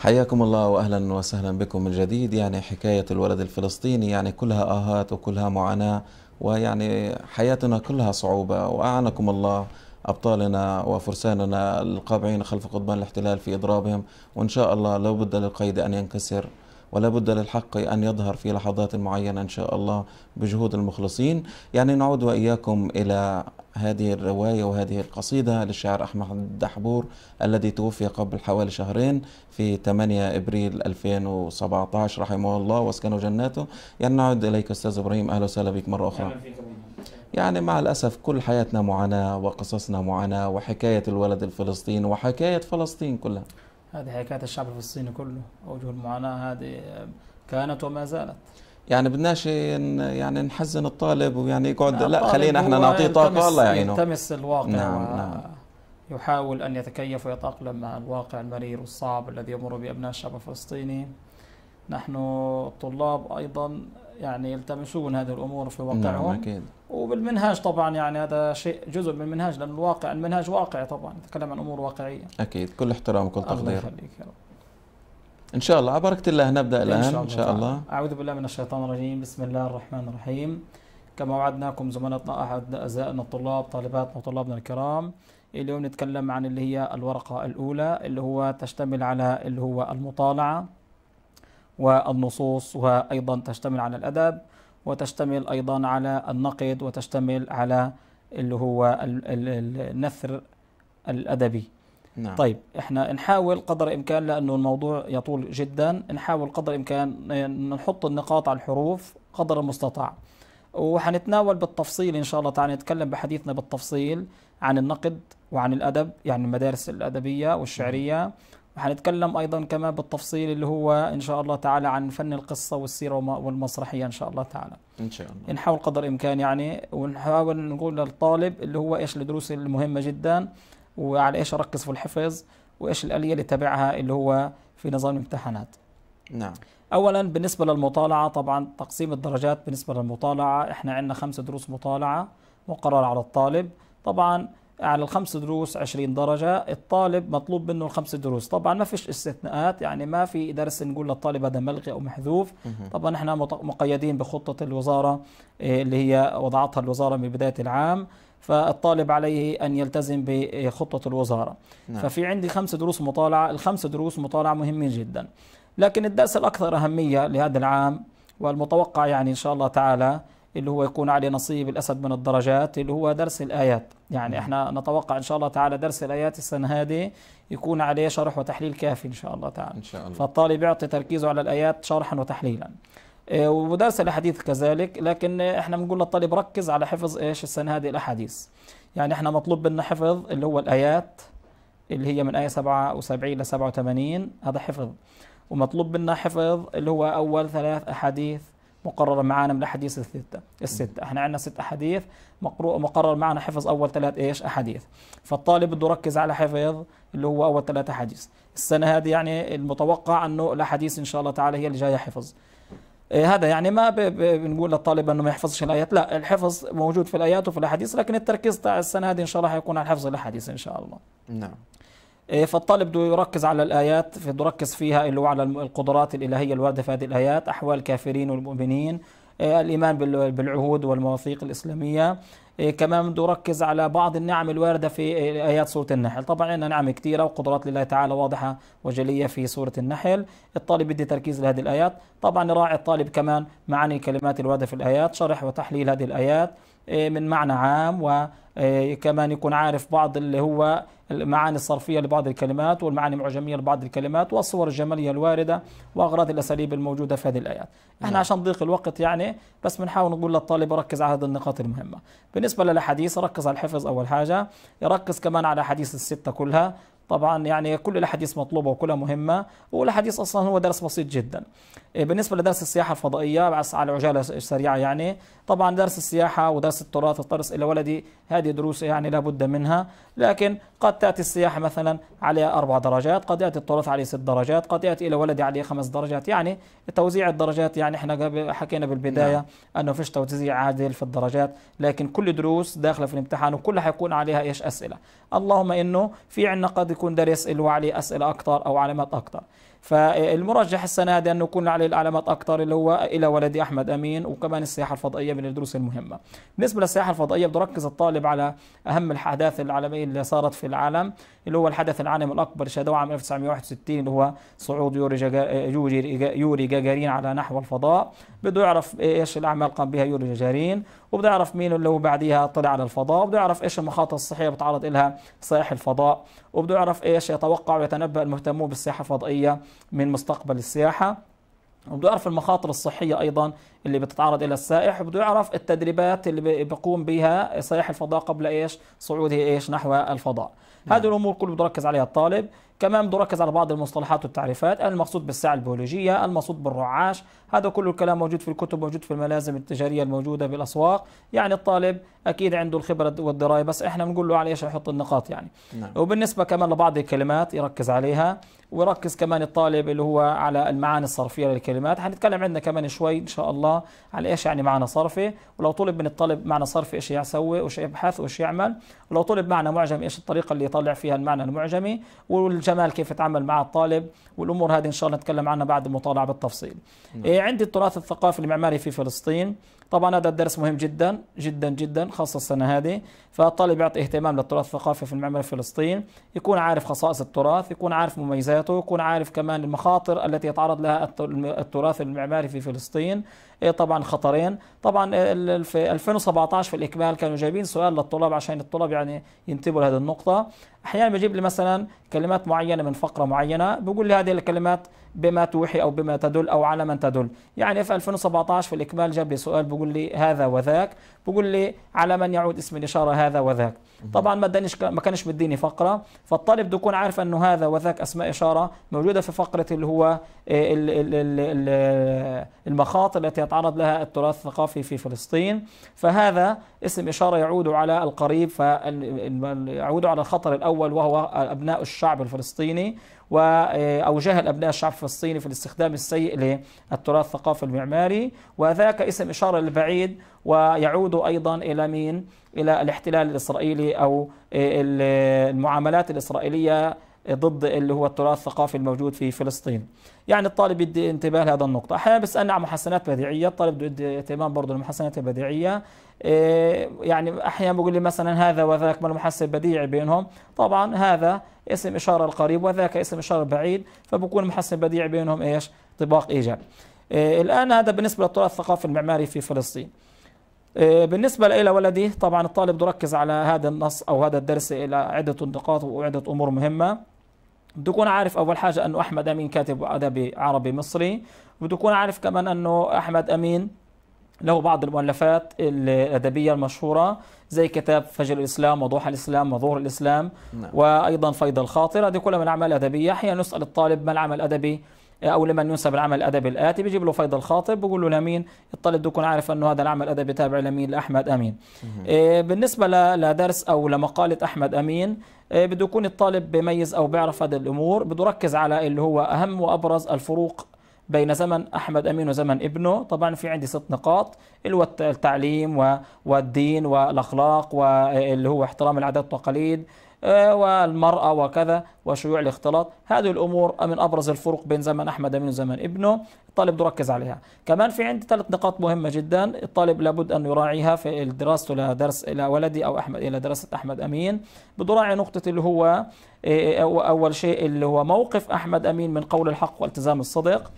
حياكم الله واهلا وسهلا بكم من جديد يعني حكايه الولد الفلسطيني يعني كلها اهات وكلها معاناه ويعني حياتنا كلها صعوبه واعانكم الله ابطالنا وفرساننا القابعين خلف قضبان الاحتلال في اضرابهم وان شاء الله لو بد للقيد ان ينكسر ولا بد للحق أن يظهر في لحظات معينة إن شاء الله بجهود المخلصين يعني نعود وإياكم إلى هذه الرواية وهذه القصيدة للشاعر أحمد دحبور الذي توفي قبل حوالي شهرين في 8 إبريل 2017 رحمه الله واسكنه جناته يعني نعود إليك أستاذ إبراهيم أهلا وسهلا بك مرة أخرى يعني مع الأسف كل حياتنا معاناة وقصصنا معاناة وحكاية الولد الفلسطيني وحكاية فلسطين كلها هذه حكاية الشعب الفلسطيني كله أوجه المعاناة هذه كانت وما زالت يعني بدناش يعني نحزن الطالب ويعني يقعد نعم، لا خلينا احنا نعطيه طاقه الله يعينه يلتمس الواقع نعم نعم يحاول ان يتكيف ويتاقلم مع الواقع المرير والصعب الذي يمر به ابناء الشعب الفلسطيني نحن الطلاب ايضا يعني يلتمسون هذه الامور في واقعهم نعم اكيد وبالمنهاج طبعا يعني هذا شيء جزء من المنهاج لان الواقع المنهاج واقعي طبعا نتكلم عن امور واقعيه اكيد كل احترام وكل تقدير الله يخليك يا رب ان شاء الله بركه الله نبدا الان ان شاء الله, إن شاء الله. اعوذ بالله من الشيطان الرجيم بسم الله الرحمن الرحيم كما وعدناكم زملائنا احد اعزائنا الطلاب طالباتنا وطلابنا الكرام اليوم نتكلم عن اللي هي الورقه الاولى اللي هو تشتمل على اللي هو المطالعه والنصوص وايضا تشتمل على الادب وتشتمل أيضا على النقد وتشتمل على اللي هو النثر الأدبي نعم. طيب احنا نحاول قدر الامكان لانه الموضوع يطول جدا نحاول قدر الامكان نحط النقاط على الحروف قدر المستطاع وحنتناول بالتفصيل ان شاء الله تعالى نتكلم بحديثنا بالتفصيل عن النقد وعن الادب يعني المدارس الادبيه والشعريه وحنتكلم أيضا كمان بالتفصيل اللي هو إن شاء الله تعالى عن فن القصة والسيرة والمسرحية إن شاء الله تعالى إن شاء الله نحاول قدر الإمكان يعني ونحاول نقول للطالب اللي هو إيش الدروس المهمة جدا وعلى إيش أركز في الحفظ وإيش الآلية اللي تبعها اللي هو في نظام الامتحانات نعم اولا بالنسبه للمطالعه طبعا تقسيم الدرجات بالنسبه للمطالعه احنا عندنا خمسه دروس مطالعه مقرر على الطالب طبعا على الخمس دروس 20 درجة الطالب مطلوب منه الخمس دروس طبعا ما فيش استثناءات يعني ما في درس نقول للطالب هذا ملغي أو محذوف طبعا احنا مقيدين بخطة الوزارة إيه، اللي هي وضعتها الوزارة من بداية العام فالطالب عليه أن يلتزم بخطة الوزارة نعم. ففي عندي خمس دروس مطالعة الخمس دروس مطالعة مهمين جدا لكن الدرس الأكثر أهمية لهذا العام والمتوقع يعني إن شاء الله تعالى اللي هو يكون عليه نصيب الأسد من الدرجات اللي هو درس الآيات يعني نعم. احنا نتوقع إن شاء الله تعالى درس الآيات السنة هذه يكون عليه شرح وتحليل كافي إن شاء الله تعالى إن شاء الله. فالطالب يعطي تركيزه على الآيات شرحا وتحليلا آه، ودرس الاحاديث كذلك لكن احنا بنقول للطالب ركز على حفظ ايش السنه هذه الاحاديث يعني احنا مطلوب منا حفظ اللي هو الايات اللي هي من ايه 77 ل 87 هذا حفظ ومطلوب منا حفظ اللي هو اول ثلاث احاديث مقررة معانا من الأحاديث الستة الستة احنا عندنا ست أحاديث مقرر معنا حفظ أول ثلاث إيش أحاديث فالطالب بده يركز على حفظ اللي هو أول ثلاث أحاديث السنة هذه يعني المتوقع أنه الأحاديث إن شاء الله تعالى هي اللي جاية حفظ إيه هذا يعني ما بنقول للطالب انه ما يحفظش الايات لا الحفظ موجود في الايات وفي الاحاديث لكن التركيز تاع السنه هذه ان شاء الله حيكون على حفظ الاحاديث ان شاء الله نعم إيه، فالطالب بده يركز على الآيات بده يركز فيها اللي هو على القدرات الإلهية الواردة في هذه الآيات أحوال الكافرين والمؤمنين إيه، الإيمان بالعهود والمواثيق الإسلامية إيه، كمان بده يركز على بعض النعم الواردة في آيات سورة النحل طبعا عندنا نعم كثيرة وقدرات لله تعالى واضحة وجلية في سورة النحل الطالب بده تركيز لهذه الآيات طبعا يراعي الطالب كمان معاني الكلمات الواردة في الآيات شرح وتحليل هذه الآيات من معنى عام و آه، كمان يكون عارف بعض اللي هو المعاني الصرفية لبعض الكلمات والمعاني المعجمية لبعض الكلمات والصور الجمالية الواردة وأغراض الأساليب الموجودة في هذه الآيات نعم. احنا عشان ضيق الوقت يعني بس بنحاول نقول للطالب ركز على هذه النقاط المهمة بالنسبة للحديث ركز على الحفظ أول حاجة يركز كمان على حديث الستة كلها طبعا يعني كل الاحاديث مطلوبه وكلها مهمه والاحاديث اصلا هو درس بسيط جدا آه، بالنسبه لدرس السياحه الفضائيه بس على عجاله سريعه يعني طبعا درس السياحة ودرس التراث والطرس إلى ولدي هذه دروس يعني لابد منها لكن قد تأتي السياحة مثلا عليها أربع درجات قد يأتي التراث عليه ست درجات قد يأتي إلى ولدي عليه خمس درجات يعني توزيع الدرجات يعني احنا حكينا بالبداية نعم. أنه فيش توزيع عادل في الدرجات لكن كل دروس داخلة في الامتحان وكلها حيكون عليها إيش أسئلة اللهم إنه في عندنا قد يكون درس اللي عليه أسئلة أكثر أو علامات أكثر فالمرجح السنه هذه انه يكون عليه العلامات اكثر اللي هو الى ولدي احمد امين وكمان السياحه الفضائيه من الدروس المهمه بالنسبه للسياحه الفضائيه بده يركز الطالب على اهم الاحداث العالميه اللي صارت في العالم اللي هو الحدث العالمي الاكبر اللي شهدوه عام 1961 اللي هو صعود يوري جا... يوري جاجارين على نحو الفضاء بده يعرف ايش الاعمال قام بها يوري جاجارين وبده يعرف مين اللي هو بعديها طلع على الفضاء وبده يعرف ايش المخاطر الصحيه بتعرض لها سائح الفضاء وبده يعرف ايش يتوقع ويتنبأ المهتمون بالسياحه الفضائيه من مستقبل السياحه وبده يعرف المخاطر الصحية أيضا اللي بتتعرض إلى السائح وبده يعرف التدريبات اللي بقوم بها سائح الفضاء قبل إيش صعوده إيش نحو الفضاء نعم. هذه الأمور كله بده يركز عليها الطالب كمان بده ركز على بعض المصطلحات والتعريفات المقصود بالساعة البيولوجية المقصود بالرعاش هذا كل الكلام موجود في الكتب موجود في الملازم التجارية الموجودة بالأسواق يعني الطالب أكيد عنده الخبرة والدراية بس إحنا بنقول له على إيش يحط النقاط يعني نعم. وبالنسبة كمان لبعض الكلمات يركز عليها ويركز كمان الطالب اللي هو على المعاني الصرفية للكلمات حنتكلم عندنا كمان شوي إن شاء الله على إيش يعني معنى صرفي ولو طلب من الطالب معنى صرفي إيش يسوي وإيش يبحث وإيش يعمل ولو طلب معنى معجم إيش الطريقة اللي يطلع فيها المعنى المعجمي والج الجمال كيف يتعامل مع الطالب والامور هذه ان شاء الله نتكلم عنها بعد المطالعه بالتفصيل نعم. إيه، عندي التراث الثقافي المعماري في فلسطين طبعا هذا الدرس مهم جدا جدا جدا خاصة السنة هذه فالطالب يعطي اهتمام للتراث الثقافي في المعمل الفلسطيني يكون عارف خصائص التراث يكون عارف مميزاته يكون عارف كمان المخاطر التي يتعرض لها التراث المعماري في فلسطين إيه طبعا خطرين طبعا في 2017 في الإكمال كانوا جايبين سؤال للطلاب عشان الطلاب يعني ينتبهوا لهذه النقطة أحيانا بجيب لي مثلا كلمات معينة من فقرة معينة بقول لي هذه الكلمات بما توحي أو بما تدل أو على من تدل يعني في 2017 في الإكمال جاب لي سؤال بقول لي هذا وذاك بقول لي على من يعود اسم الإشارة هذا وذاك طبعا ما دانيش ما كانش مديني فقرة فالطالب يكون عارف أنه هذا وذاك أسماء إشارة موجودة في فقرة اللي هو إيه، المخاطر التي يتعرض لها التراث الثقافي في فلسطين فهذا اسم إشارة يعود على القريب يعود على الخطر الأول وهو أبناء الشعب الفلسطيني وأوجه الأبناء الشعب الفلسطيني في الاستخدام السيء للتراث الثقافي المعماري وذاك اسم إشارة للبعيد ويعود أيضا إلى مين؟ إلى الاحتلال الإسرائيلي أو آه، المعاملات الإسرائيلية ضد اللي هو التراث الثقافي الموجود في فلسطين يعني الطالب يدي انتباه لهذا النقطة أحيانا بسألنا عن محسنات بديعية الطالب بده يدي اهتمام برضه للمحسنات البديعية إيه يعني أحيانا بيقول لي مثلا هذا وذاك ما المحسن البديع بينهم طبعا هذا اسم إشارة القريب وذاك اسم إشارة البعيد فبكون المحسن البديع بينهم إيش طباق إيجاب إيه الآن هذا بالنسبة للتراث الثقافي المعماري في فلسطين إيه، بالنسبة إلى ولدي طبعا الطالب يركز على هذا النص أو هذا الدرس إلى عدة نقاط وعدة أمور مهمة تكون عارف أول حاجة أنه أحمد أمين كاتب أدبي عربي مصري وتكون عارف كمان أنه أحمد أمين له بعض المؤلفات الأدبية المشهورة زي كتاب فجر الإسلام وضوح الإسلام وظهور الإسلام نعم. وأيضا فيض الخاطر هذه كلها من أعمال أدبية أحيانا نسأل الطالب ما العمل الأدبي او لمن ينسب العمل الادبي الاتي بيجيب له فيض الخاطب بيقول له لمين الطالب يكون عارف انه هذا العمل الادبي تابع لمين لاحمد امين إيه، بالنسبه لدرس او لمقاله احمد امين إيه، بده يكون الطالب بميز او بيعرف هذه الامور بده يركز على اللي هو اهم وابرز الفروق بين زمن احمد امين وزمن ابنه طبعا في عندي ست نقاط اللي هو التعليم والدين والاخلاق واللي هو احترام العادات والتقاليد آه، والمرأة وكذا وشيوع الاختلاط هذه الأمور من أبرز الفروق بين زمن أحمد أمين وزمن ابنه الطالب يركز عليها كمان في عندي ثلاث نقاط مهمة جدا الطالب لابد أن يراعيها في دراسته لدرس إلى ولدي أو أحمد إلى دراسة أحمد أمين بده نقطة اللي هو آه، آه، أول شيء اللي هو موقف أحمد أمين من قول الحق والتزام الصدق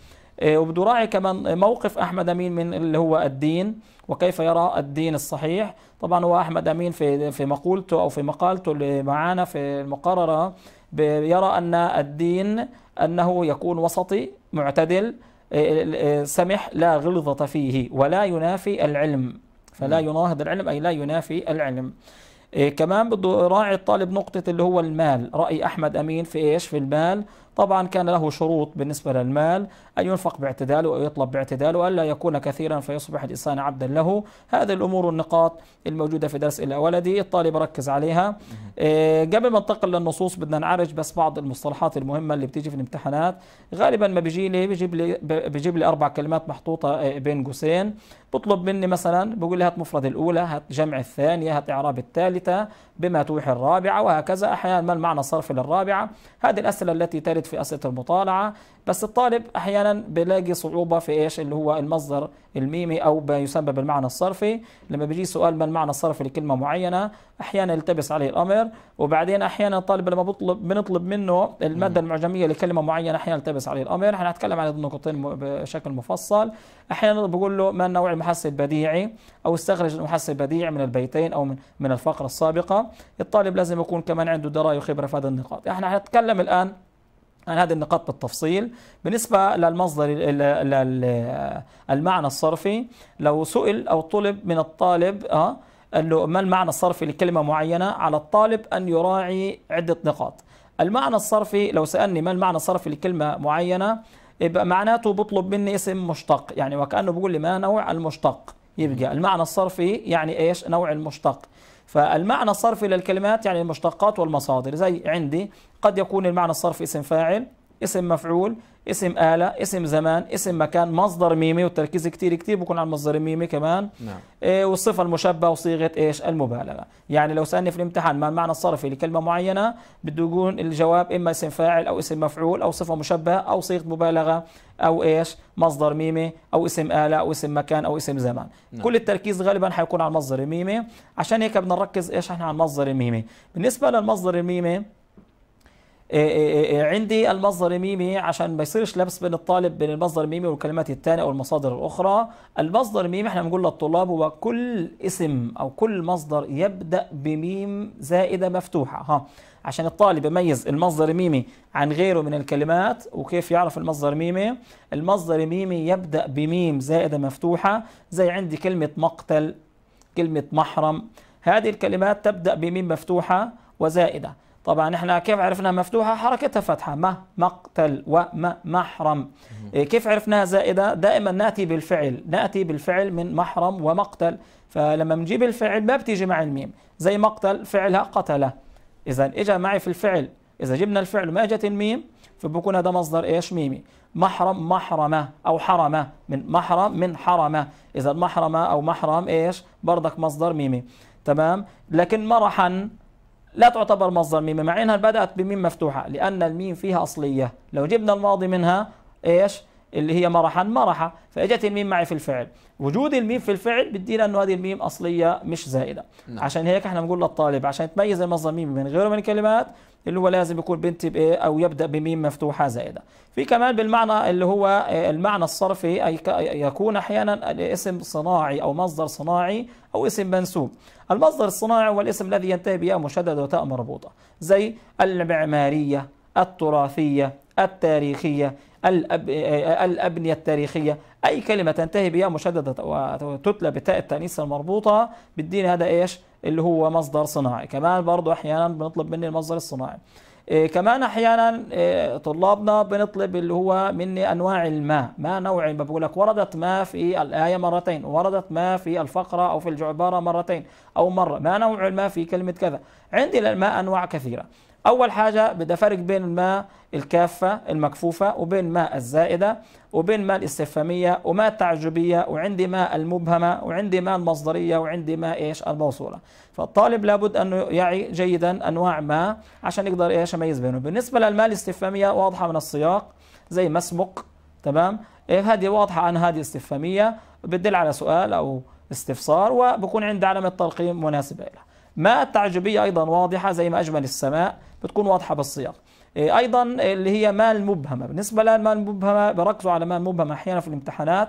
وبده كمان موقف أحمد أمين من اللي هو الدين وكيف يرى الدين الصحيح طبعا هو أحمد أمين في في مقولته أو في مقالته اللي معانا في المقررة يرى أن الدين أنه يكون وسطي معتدل إيه، إيه، إيه، سمح لا غلظة فيه ولا ينافي العلم فلا يناهض العلم أي لا ينافي العلم كمان بده راعي الطالب نقطة اللي هو المال رأي أحمد أمين في إيش في المال طبعا كان له شروط بالنسبة للمال أن ينفق باعتدال ويطلب باعتدال وألا يكون كثيرا فيصبح الإنسان عبدا له هذه الأمور والنقاط الموجودة في درس إلى ولدي الطالب ركز عليها إيه، قبل ما ننتقل للنصوص بدنا نعرج بس بعض المصطلحات المهمة اللي بتيجي في الامتحانات غالبا ما بيجي لي بيجيب لي بيجيب لي أربع كلمات محطوطة إيه، بين قوسين بطلب مني مثلا بقول لي هات مفرد الأولى هات جمع الثانية هات إعراب الثالثة بما توحي الرابعة وهكذا أحيانا ما المعنى الصرفي للرابعة هذه الأسئلة التي ترد في أسئلة المطالعة بس الطالب احيانا بيلاقي صعوبه في ايش اللي هو المصدر الميمي او يسمى بالمعنى الصرفي لما بيجي سؤال ما المعنى الصرفي لكلمه معينه احيانا يلتبس عليه الامر وبعدين احيانا الطالب لما بطلب بنطلب منه الماده المعجميه لكلمه معينه احيانا يلتبس عليه الامر احنا هنتكلم عن النقطتين بشكل مفصل احيانا بقول له ما نوع المحس البديعي او استخرج المحس البديعي من البيتين او من من الفقره السابقه الطالب لازم يكون كمان عنده درايه وخبره في هذا النقاط احنا هنتكلم الان عن هذه النقاط بالتفصيل بالنسبة للمصدر المعنى الصرفي لو سئل أو طلب من الطالب أه انه ما المعنى الصرفي لكلمة معينة على الطالب أن يراعي عدة نقاط المعنى الصرفي لو سألني ما المعنى الصرفي لكلمة معينة يبقى معناته بطلب مني اسم مشتق يعني وكأنه بيقول لي ما نوع المشتق يبقى المعنى الصرفي يعني ايش نوع المشتق فالمعنى الصرفي للكلمات يعني المشتقات والمصادر زي عندي قد يكون المعنى الصرفي اسم فاعل اسم مفعول اسم آلة اسم زمان اسم مكان مصدر ميمي والتركيز كتير كتير بكون على المصدر الميمي كمان نعم. إيه والصفة المشبهة وصيغة إيش المبالغة يعني لو سألني في الامتحان ما المعنى الصرفي لكلمة معينة بده يكون الجواب إما اسم فاعل أو اسم مفعول أو صفة مشبهة أو صيغة مبالغة أو إيش مصدر ميمي أو اسم آلة أو اسم مكان أو اسم زمان نعم. كل التركيز غالبا حيكون على المصدر الميمي عشان هيك بدنا نركز إيش إحنا على المصدر الميمي بالنسبة للمصدر الميمي إيه، إيه، إيه، عندي المصدر ميمي عشان ما يصيرش لبس بين الطالب بين المصدر ميمي والكلمات الثانيه او المصادر الاخرى المصدر ميمي احنا بنقول للطلاب هو كل اسم او كل مصدر يبدا بميم زائده مفتوحه ها عشان الطالب يميز المصدر ميمي عن غيره من الكلمات وكيف يعرف المصدر ميمي المصدر ميمي يبدا بميم زائده مفتوحه زي عندي كلمه مقتل كلمه محرم هذه الكلمات تبدا بميم مفتوحه وزائده طبعا احنا كيف عرفنا مفتوحه حركتها فتحه ما مقتل وما محرم إيه، كيف عرفناها زائده دائما ناتي بالفعل ناتي بالفعل من محرم ومقتل فلما بنجيب الفعل ما بتيجي مع الميم زي مقتل فعلها قتله اذا اجى معي في الفعل اذا جبنا الفعل ما اجت الميم فبكون هذا مصدر ايش ميمي محرم محرمه او حرمه من محرم من حرمه اذا محرمه او محرم ايش برضك مصدر ميمي تمام لكن مرحا لا تعتبر مصدر ميم مع انها بدات بميم مفتوحه لان الميم فيها اصليه لو جبنا الماضي منها ايش اللي هي مرحا مرحا فاجت الميم معي في الفعل وجود الميم في الفعل بدينا انه هذه الميم اصليه مش زائده نعم. عشان هيك احنا بنقول للطالب عشان تميز المصدر ميم من غيره من الكلمات اللي هو لازم يكون بنتي بايه او يبدا بميم مفتوحه زائده في كمان بالمعنى اللي هو آه، المعنى الصرفي اي آه، يكون احيانا اسم صناعي او مصدر صناعي او اسم منسوب المصدر الصناعي هو الاسم الذي ينتهي بياء مشدده وتاء مربوطه زي المعماريه التراثيه التاريخيه الأب... آه، الأبنية التاريخية أي كلمة تنتهي بياء مشددة وتتلى بتاء التأنيث المربوطة بالدين هذا إيش اللي هو مصدر صناعي كمان برضو أحيانا بنطلب مني المصدر الصناعي آه، كمان احيانا آه، طلابنا بنطلب اللي هو مني انواع الماء ما نوع ما بقول لك وردت ما في الايه مرتين وردت ما في الفقره او في الجعبارة مرتين او مره ما نوع الماء في كلمه كذا عندي الماء انواع كثيره أول حاجة بدي أفرق بين الماء الكافة المكفوفة وبين ماء الزائدة وبين ماء الاستفهامية وماء التعجبية وعندي ماء المبهمة وعندي ماء المصدرية وعندي ماء إيش الموصولة فالطالب لابد أنه يعي جيدا أنواع ما عشان يقدر إيش يميز بينهم بالنسبة للماء الاستفهامية واضحة من السياق زي ما اسمك تمام إيه هذه واضحة عن هذه استفهامية بتدل على سؤال أو استفسار وبكون عندي علامة ترقيم مناسبة لها ماء التعجبية أيضا واضحة زي ما أجمل السماء بتكون واضحه بالصيغ إيه، ايضا إيه، اللي هي ما المبهمه بالنسبه للمال المبهمه بركزوا على ما المبهمه احيانا في الامتحانات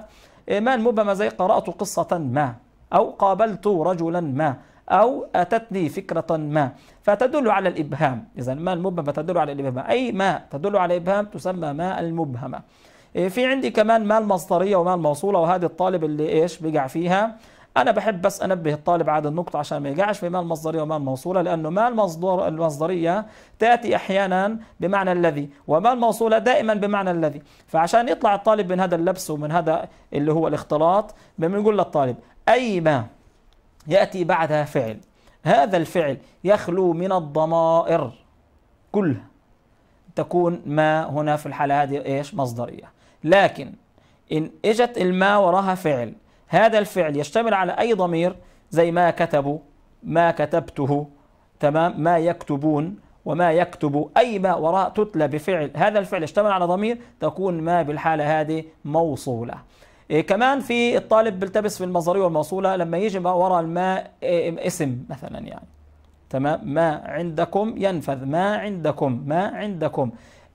إيه، ما المبهمه زي قرات قصه ما او قابلت رجلا ما أو أتتني فكرة ما فتدل على الإبهام إذا ما المبهمة تدل على الإبهام أي ما تدل على إبهام تسمى ما المبهمة في عندي كمان ما المصدرية وما الموصولة وهذه الطالب اللي إيش بيقع فيها انا بحب بس انبه الطالب على النقطه عشان ما يقعش في ما المصدريه وما الموصوله لانه ما المصدر المصدريه تاتي احيانا بمعنى الذي وما الموصوله دائما بمعنى الذي فعشان يطلع الطالب من هذا اللبس ومن هذا اللي هو الاختلاط بنقول للطالب اي ما ياتي بعدها فعل هذا الفعل يخلو من الضمائر كلها تكون ما هنا في الحالة هذه إيش مصدرية لكن إن إجت الماء وراها فعل هذا الفعل يشتمل على أي ضمير زي ما كتبوا ما كتبته تمام ما يكتبون وما يكتب أي ما وراء تتلى بفعل هذا الفعل يشتمل على ضمير تكون ما بالحالة هذه موصولة إيه كمان في الطالب بيلتبس في المصدرية والموصولة لما يجي وراء الماء إيه اسم مثلا يعني تمام ما عندكم ينفذ ما عندكم ما عندكم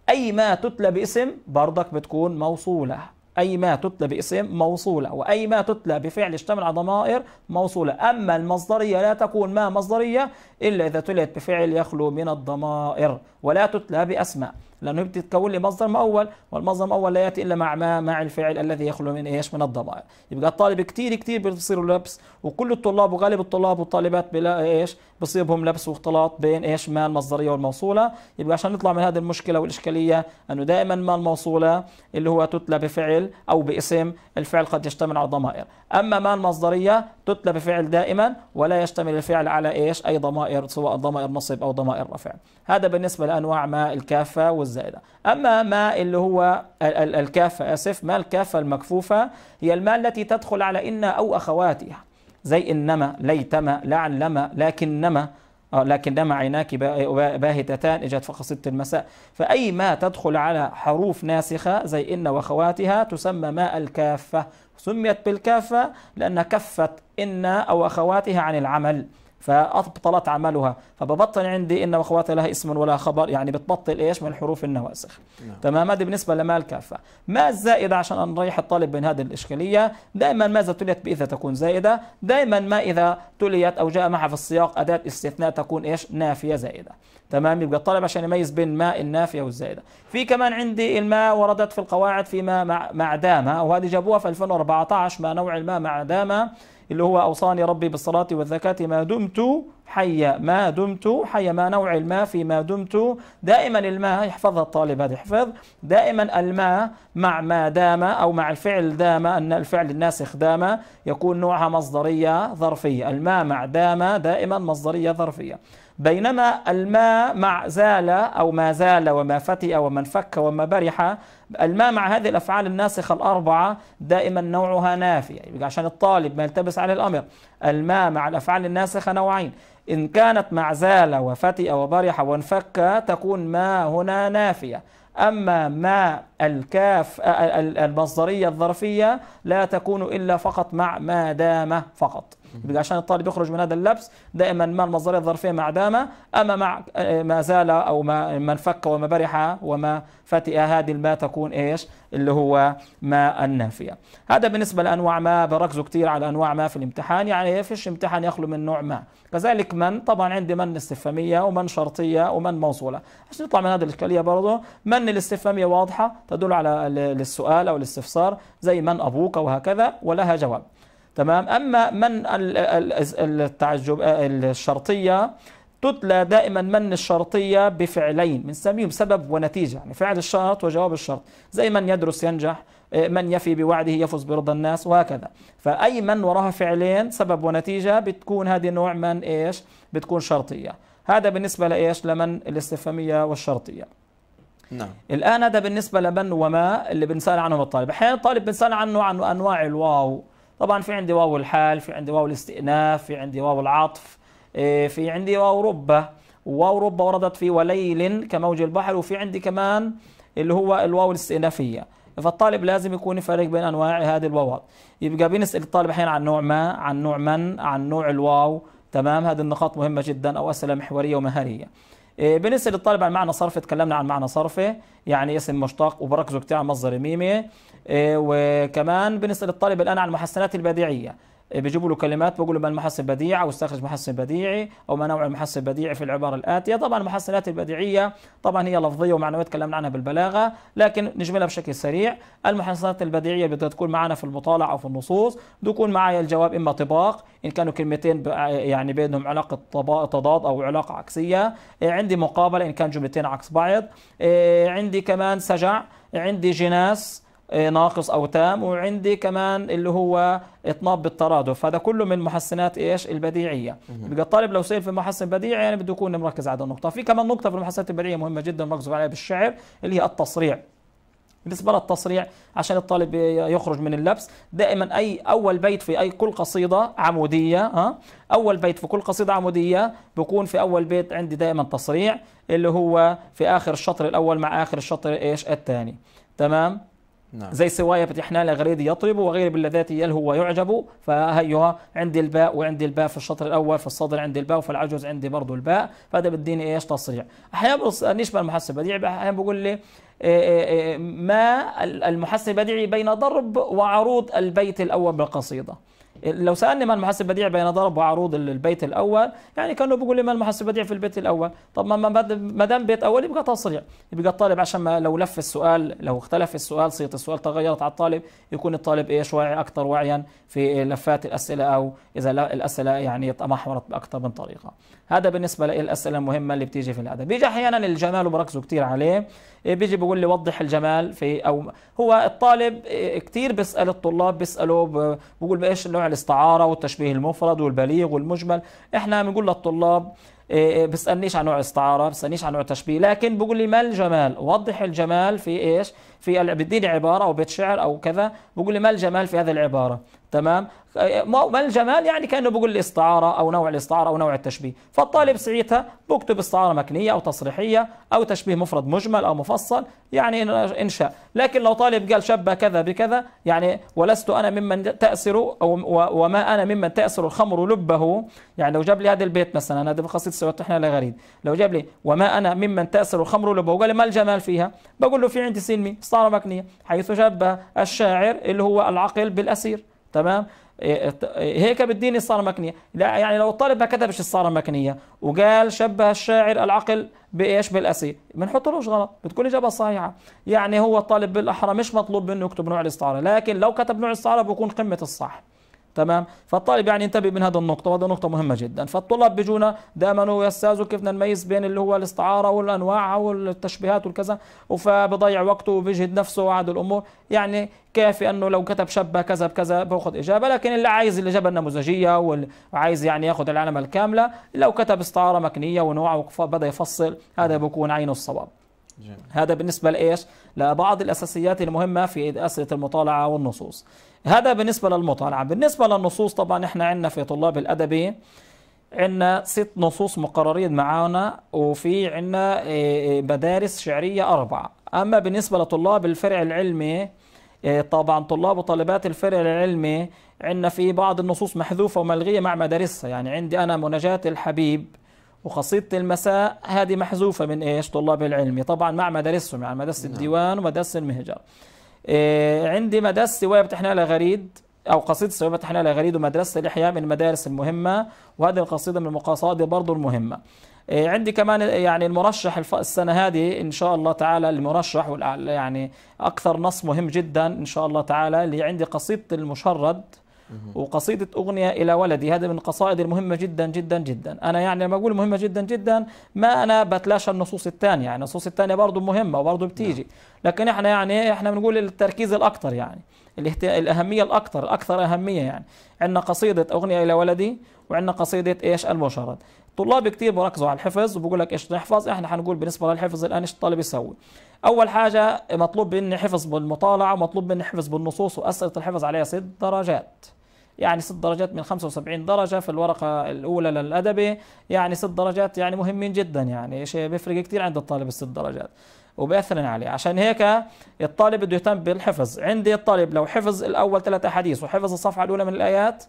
أي ما تتلى باسم برضك بتكون موصولة أي ما تتلى باسم موصولة وأي ما تتلى بفعل اشتمل على ضمائر موصولة أما المصدرية لا تكون ما مصدرية إلا إذا تليت بفعل يخلو من الضمائر ولا تتلى بأسماء لأنه بتتكون لي مصدر مؤول والمصدر المؤول لا يأتي إلا مع ما مع الفعل الذي يخلو من إيش من الضمائر يبقى الطالب كثير كثير بيصير لبس وكل الطلاب وغالب الطلاب والطالبات بلا إيش بصيبهم لبس واختلاط بين إيش ما المصدرية والموصولة يبقى عشان نطلع من هذه المشكلة والإشكالية أنه دائما ما الموصولة اللي هو تتلى بفعل أو باسم الفعل قد يشتمل على ضمائر أما ما المصدرية تتلى بفعل دائما ولا يشتمل الفعل على إيش أي ضمائر سواء ضمائر نصب أو ضمائر رفع هذا بالنسبة لأنواع ما الكافة والزي الزائدة أما ما اللي هو الكافة أسف ما الكافة المكفوفة هي الماء التي تدخل على إن أو أخواتها زي إنما ليتما لعلما لكنما آه، لكنما عيناك باهتتان اجت فقصدت المساء فأي ما تدخل على حروف ناسخة زي إن وأخواتها تسمى ماء الكافة سميت بالكافة لأنها كفت إن أو أخواتها عن العمل فأبطلت عملها فببطل عندي إن وأخواتها لها اسم ولا خبر يعني بتبطل إيش من حروف النواسخ نعم. تمام هذه بالنسبة لما الكافة ما الزائدة عشان نريح الطالب من هذه الإشكالية دائما ماذا تليت بإذا تكون زائدة دائما ما إذا تليت أو جاء معها في السياق أداة استثناء تكون إيش نافية زائدة تمام يبقى الطالب عشان يميز بين ما النافية والزائدة في كمان عندي الماء وردت في القواعد في ما مع, مع دامة وهذه جابوها في 2014 ما نوع الماء مع دامة اللي هو أوصاني ربي بالصلاة والزكاة ما دمت حيا ما دمت حيا ما نوع الماء في ما دمت دائما الماء يحفظها الطالب هذا يحفظ دائما الماء مع ما دام أو مع الفعل دام أن الفعل الناسخ دام يكون نوعها مصدرية ظرفية الماء مع دام دائما مصدرية ظرفية بينما الماء مع زال أو ما زال وما فتئ وما انفك وما برح الماء مع هذه الأفعال الناسخة الأربعة دائما نوعها نافي يعني عشان الطالب ما يلتبس عليه الأمر الماء مع الأفعال الناسخة نوعين إن كانت مع زال وفتئ وبرح وانفك تكون ما هنا نافية أما ما الكاف المصدرية الظرفية لا تكون إلا فقط مع ما دام فقط عشان الطالب يخرج من هذا اللبس دائما ما المصدريه الظرفيه مع داما اما مع ما زال او ما من فك وما برح وما فتئ هذه الما تكون ايش اللي هو ما النافيه هذا بالنسبه لانواع ما بركزوا كثير على انواع ما في الامتحان يعني ما فيش امتحان يخلو من نوع ما كذلك من طبعا عندي من استفهاميه ومن شرطيه ومن موصوله عشان نطلع من هذه الاشكاليه برضه من الاستفهاميه واضحه تدل على للسؤال او الاستفسار زي من ابوك وهكذا ولها جواب تمام أما من التعجب الشرطية تتلى دائما من الشرطية بفعلين بنسميهم سبب ونتيجة يعني فعل الشرط وجواب الشرط زي من يدرس ينجح آه، من يفي بوعده يفوز برضا الناس وهكذا فأي من وراها فعلين سبب ونتيجة بتكون هذه نوع من إيش بتكون شرطية هذا بالنسبة لإيش لمن الاستفهامية والشرطية نعم. الآن هذا بالنسبة لمن وما اللي بنسأل عنهم الطالب أحيانا الطالب بنسأل عنه عن أنواع الواو طبعا في عندي واو الحال في عندي واو الاستئناف في عندي واو العطف إيه، في عندي واو ربة واو ربة وردت في وليل كموج البحر وفي عندي كمان اللي هو الواو الاستئنافية فالطالب لازم يكون يفرق بين انواع هذه الواوات يبقى بنسال الطالب احيانا عن نوع ما عن نوع من عن نوع الواو تمام هذه النقاط مهمه جدا او اسئله محوريه ومهاريه إيه، بنسال الطالب عن معنى صرفه تكلمنا عن معنى صرفه يعني اسم مشتق وبركزوا كتير على مصدر ميمه إيه، وكمان بنسال الطالب الان عن المحسنات البديعيه إيه، بيجيبوا له كلمات بقول له ما المحسن بديع او استخرج محسن بديعي او ما نوع المحسن البديعي في العباره الاتيه طبعا المحسنات البديعيه طبعا هي لفظيه ومعنويه تكلمنا عنها بالبلاغه لكن نجملها بشكل سريع المحسنات البديعيه بدها تكون معنا في المطالعه او في النصوص بكون معي الجواب اما طباق ان كانوا كلمتين يعني بينهم علاقه تضاد او علاقه عكسيه إيه، عندي مقابله ان كان جملتين عكس بعض عندي كمان سجع عندي جناس إيه، ناقص او تام وعندي كمان اللي هو اطناب بالترادف هذا كله من محسنات ايش البديعيه بقى الطالب لو سئل في محسن بديعي يعني بده يكون مركز على النقطه في كمان نقطه في المحسنات البديعيه مهمه جدا مقصود عليها بالشعر اللي هي التصريع بالنسبه للتصريع عشان الطالب يخرج من اللبس دائما اي اول بيت في اي كل قصيده عموديه ها اول بيت في كل قصيده عموديه بكون في اول بيت عندي دائما تصريع اللي هو في اخر الشطر الاول مع اخر الشطر ايش الثاني تمام نعم. زي سوايا فتحنا لغريد يطرب وغير باللذات يلهو ويعجب فهيها عندي الباء وعندي الباء في الشطر الاول في الصدر عندي الباء وفي العجوز عندي برضه الباء فهذا بديني ايش تصريع احيانا نشبه المحسن البديعي احيانا بقول لي إيه، إيه، إيه، ما المحسن البديعي بين ضرب وعروض البيت الاول بالقصيده لو سالني ما المحسن بديع بين ضرب وعروض البيت الاول يعني كانه بيقول لي ما المحسن بديع في البيت الاول طب ما ما دام بيت اول يبقى تصريع يبقى الطالب عشان ما لو لف السؤال لو اختلف السؤال صيغه السؤال تغيرت على الطالب يكون الطالب ايش واعي اكثر وعيا في إيه، لفات الاسئله او اذا الاسئله يعني تمحورت باكثر من طريقه هذا بالنسبه للاسئله المهمه اللي بتيجي في الأدب بيجي احيانا الجمال وبركزوا كثير عليه إيه، بيجي بيقول لي وضح الجمال في او هو الطالب إيه، كثير بيسال الطلاب بيسالوا بقول بايش نوع الاستعاره والتشبيه المفرد والبليغ والمجمل احنا بنقول للطلاب إيه، بسألنيش عن نوع الاستعارة بسألنيش عن نوع تشبيه لكن بقول لي ما الجمال وضح الجمال في إيش في بديني عبارة أو بيت شعر أو كذا بقول لي ما الجمال في هذه العبارة تمام ما الجمال يعني كانه بقول الاستعاره او نوع الاستعاره او نوع التشبيه فالطالب ساعتها بكتب استعاره مكنيه او تصريحيه او تشبيه مفرد مجمل او مفصل يعني انشاء لكن لو طالب قال شبه كذا بكذا يعني ولست انا ممن تاسر او وما انا ممن تاسر الخمر لبه يعني لو جاب لي هذا البيت مثلا هذا في قصيده سويت احنا لغريد لو جاب لي وما انا ممن تاسر الخمر لبه وقال لي ما الجمال فيها بقول له في عندي سلمي استعاره مكنيه حيث شبه الشاعر اللي هو العقل بالاسير تمام إيه، إيه، إيه، هيك بديني الصاله مكنية لا يعني لو الطالب ما كتبش الصاله مكنية وقال شبه الشاعر العقل بإيش بالأسير بنحط له غلط بتكون الإجابة صحيحة يعني هو الطالب بالأحرى مش مطلوب منه يكتب نوع الاستعارة لكن لو كتب نوع الاستعارة بيكون قمة الصح تمام فالطالب يعني ينتبه من هذه النقطه وهذه نقطه مهمه جدا فالطلاب بيجونا دائما كيف بدنا نميز بين اللي هو الاستعاره والانواع والتشبيهات والكذا فبضيع وقته وبيجهد نفسه وعاد الامور يعني كافي انه لو كتب شبه كذا بكذا باخذ اجابه لكن اللي عايز اللي جاب النموذجيه وعايز يعني ياخذ العلامه الكامله لو كتب استعاره مكنيه ونوع وبدا يفصل هذا بكون عينه الصواب جميل. هذا بالنسبة لإيش؟ لبعض الأساسيات المهمة في أسئلة المطالعة والنصوص هذا بالنسبة للمطالعة بالنسبة للنصوص طبعا احنا عندنا في طلاب الأدبي عندنا ست نصوص مقررين معانا وفي عندنا آه، آه، مدارس شعرية أربعة أما بالنسبة لطلاب الفرع العلمي آه، طبعا طلاب وطالبات الفرع العلمي عندنا في بعض النصوص محذوفة وملغية مع مدارسها يعني عندي أنا مناجاة الحبيب وقصيدة المساء هذه محذوفة من إيش طلاب العلمي طبعا مع مدارسهم يعني مدرسة نعم. الديوان ومدرسة المهجر إيه، عندي مدرسة سواية بتحنى لها غريد أو قصيدة سواية بتحنى لها غريد ومدرسة الإحياء من المدارس المهمة وهذه القصيدة من المقاصد برضو المهمة إيه، عندي كمان يعني المرشح السنة هذه إن شاء الله تعالى المرشح يعني أكثر نص مهم جدا إن شاء الله تعالى اللي عندي قصيدة المشرد وقصيدة أغنية إلى ولدي هذا من القصائد المهمة جدا جدا جدا أنا يعني لما أقول مهمة جدا جدا ما أنا بتلاشى النصوص الثانية يعني النصوص الثانية برضه مهمة وبرضه بتيجي نعم. لكن إحنا يعني إحنا بنقول التركيز الأكثر يعني الأهمية الأكثر الأكثر أهمية يعني عندنا قصيدة أغنية إلى ولدي وعندنا قصيدة إيش المشرد طلاب كتير بركزوا على الحفظ وبقول لك ايش نحفظ احنا حنقول بالنسبه للحفظ الان ايش الطالب يسوي اول حاجه مطلوب مني حفظ بالمطالعه ومطلوب مني حفظ بالنصوص واسئله الحفظ عليها ست درجات يعني ست درجات من 75 درجة في الورقة الأولى للأدبي يعني ست درجات يعني مهمين جدا يعني شيء بيفرق كثير عند الطالب الست درجات وبيأثر عليه عشان هيك الطالب بده يهتم بالحفظ عندي الطالب لو حفظ الأول ثلاث أحاديث وحفظ الصفحة الأولى من الآيات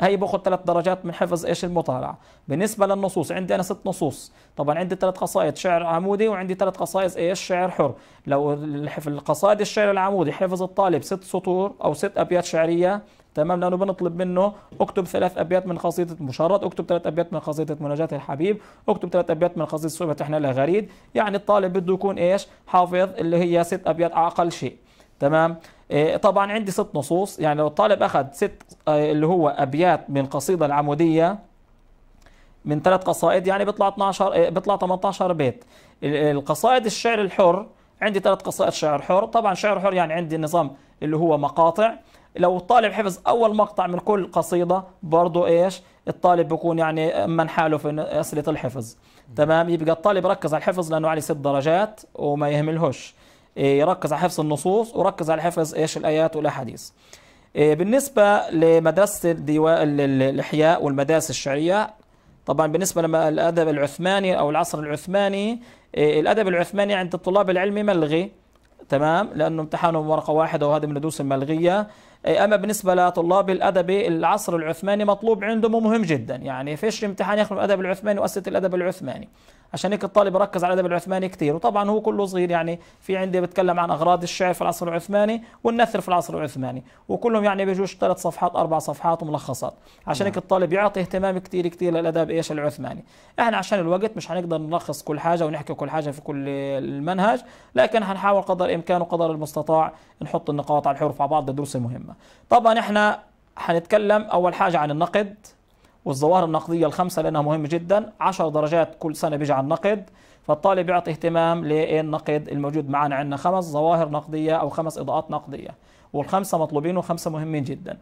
هي باخذ ثلاث درجات من حفظ ايش المطالعه بالنسبه للنصوص عندي انا ست نصوص طبعا عندي ثلاث قصائد شعر عمودي وعندي ثلاث قصائد ايش شعر حر لو في القصائد الشعر العمودي حفظ الطالب ست سطور او ست ابيات شعريه تمام لانه بنطلب منه اكتب ثلاث ابيات من قصيده مشرد اكتب ثلاث ابيات من قصيده مناجاه الحبيب اكتب ثلاث ابيات من قصيده صوبة احنا لغريد يعني الطالب بده يكون ايش حافظ اللي هي ست ابيات اقل شيء تمام إيه طبعا عندي ست نصوص يعني لو الطالب اخذ ست آه، اللي هو ابيات من القصيده العموديه من ثلاث قصائد يعني بيطلع 12 إيه، بيطلع 18 بيت القصائد الشعر الحر عندي ثلاث قصائد شعر حر طبعا شعر حر يعني عندي نظام اللي هو مقاطع لو الطالب حفظ اول مقطع من كل قصيده برضه ايش الطالب بيكون يعني من حاله في اسئله الحفظ تمام يبقى الطالب ركز على الحفظ لانه عليه ست درجات وما يهملهوش إيه، يركز على حفظ النصوص وركز على حفظ ايش الايات والاحاديث إيه، بالنسبه لمدرسه الاحياء والمدارس الشعريه طبعا بالنسبه لما الادب العثماني او العصر العثماني إيه، الادب العثماني عند الطلاب العلمي ملغي تمام لانه امتحانهم ورقه واحده وهذا من الدروس الملغيه أما بالنسبة لطلاب الأدب العصر العثماني مطلوب عندهم ومهم جدا يعني فيش امتحان ياخذ الأدب العثماني وأسئلة الأدب العثماني عشان هيك الطالب ركز على الادب العثماني كثير وطبعا هو كله صغير يعني في عندي بتكلم عن اغراض الشعر في العصر العثماني والنثر في العصر العثماني وكلهم يعني بيجوش ثلاث صفحات اربع صفحات وملخصات عشان هيك نعم. الطالب يعطي اهتمام كثير كثير للادب ايش العثماني احنا عشان الوقت مش هنقدر نلخص كل حاجه ونحكي كل حاجه في كل المنهج لكن هنحاول قدر الامكان وقدر المستطاع نحط النقاط على الحروف على بعض الدروس المهمه طبعا احنا هنتكلم اول حاجه عن النقد والظواهر النقديه الخمسه لانها مهمه جدا 10 درجات كل سنه بيجي على النقد فالطالب يعطي اهتمام للنقد الموجود معنا عندنا خمس ظواهر نقديه او خمس اضاءات نقديه والخمسه مطلوبين وخمسه مهمين جدا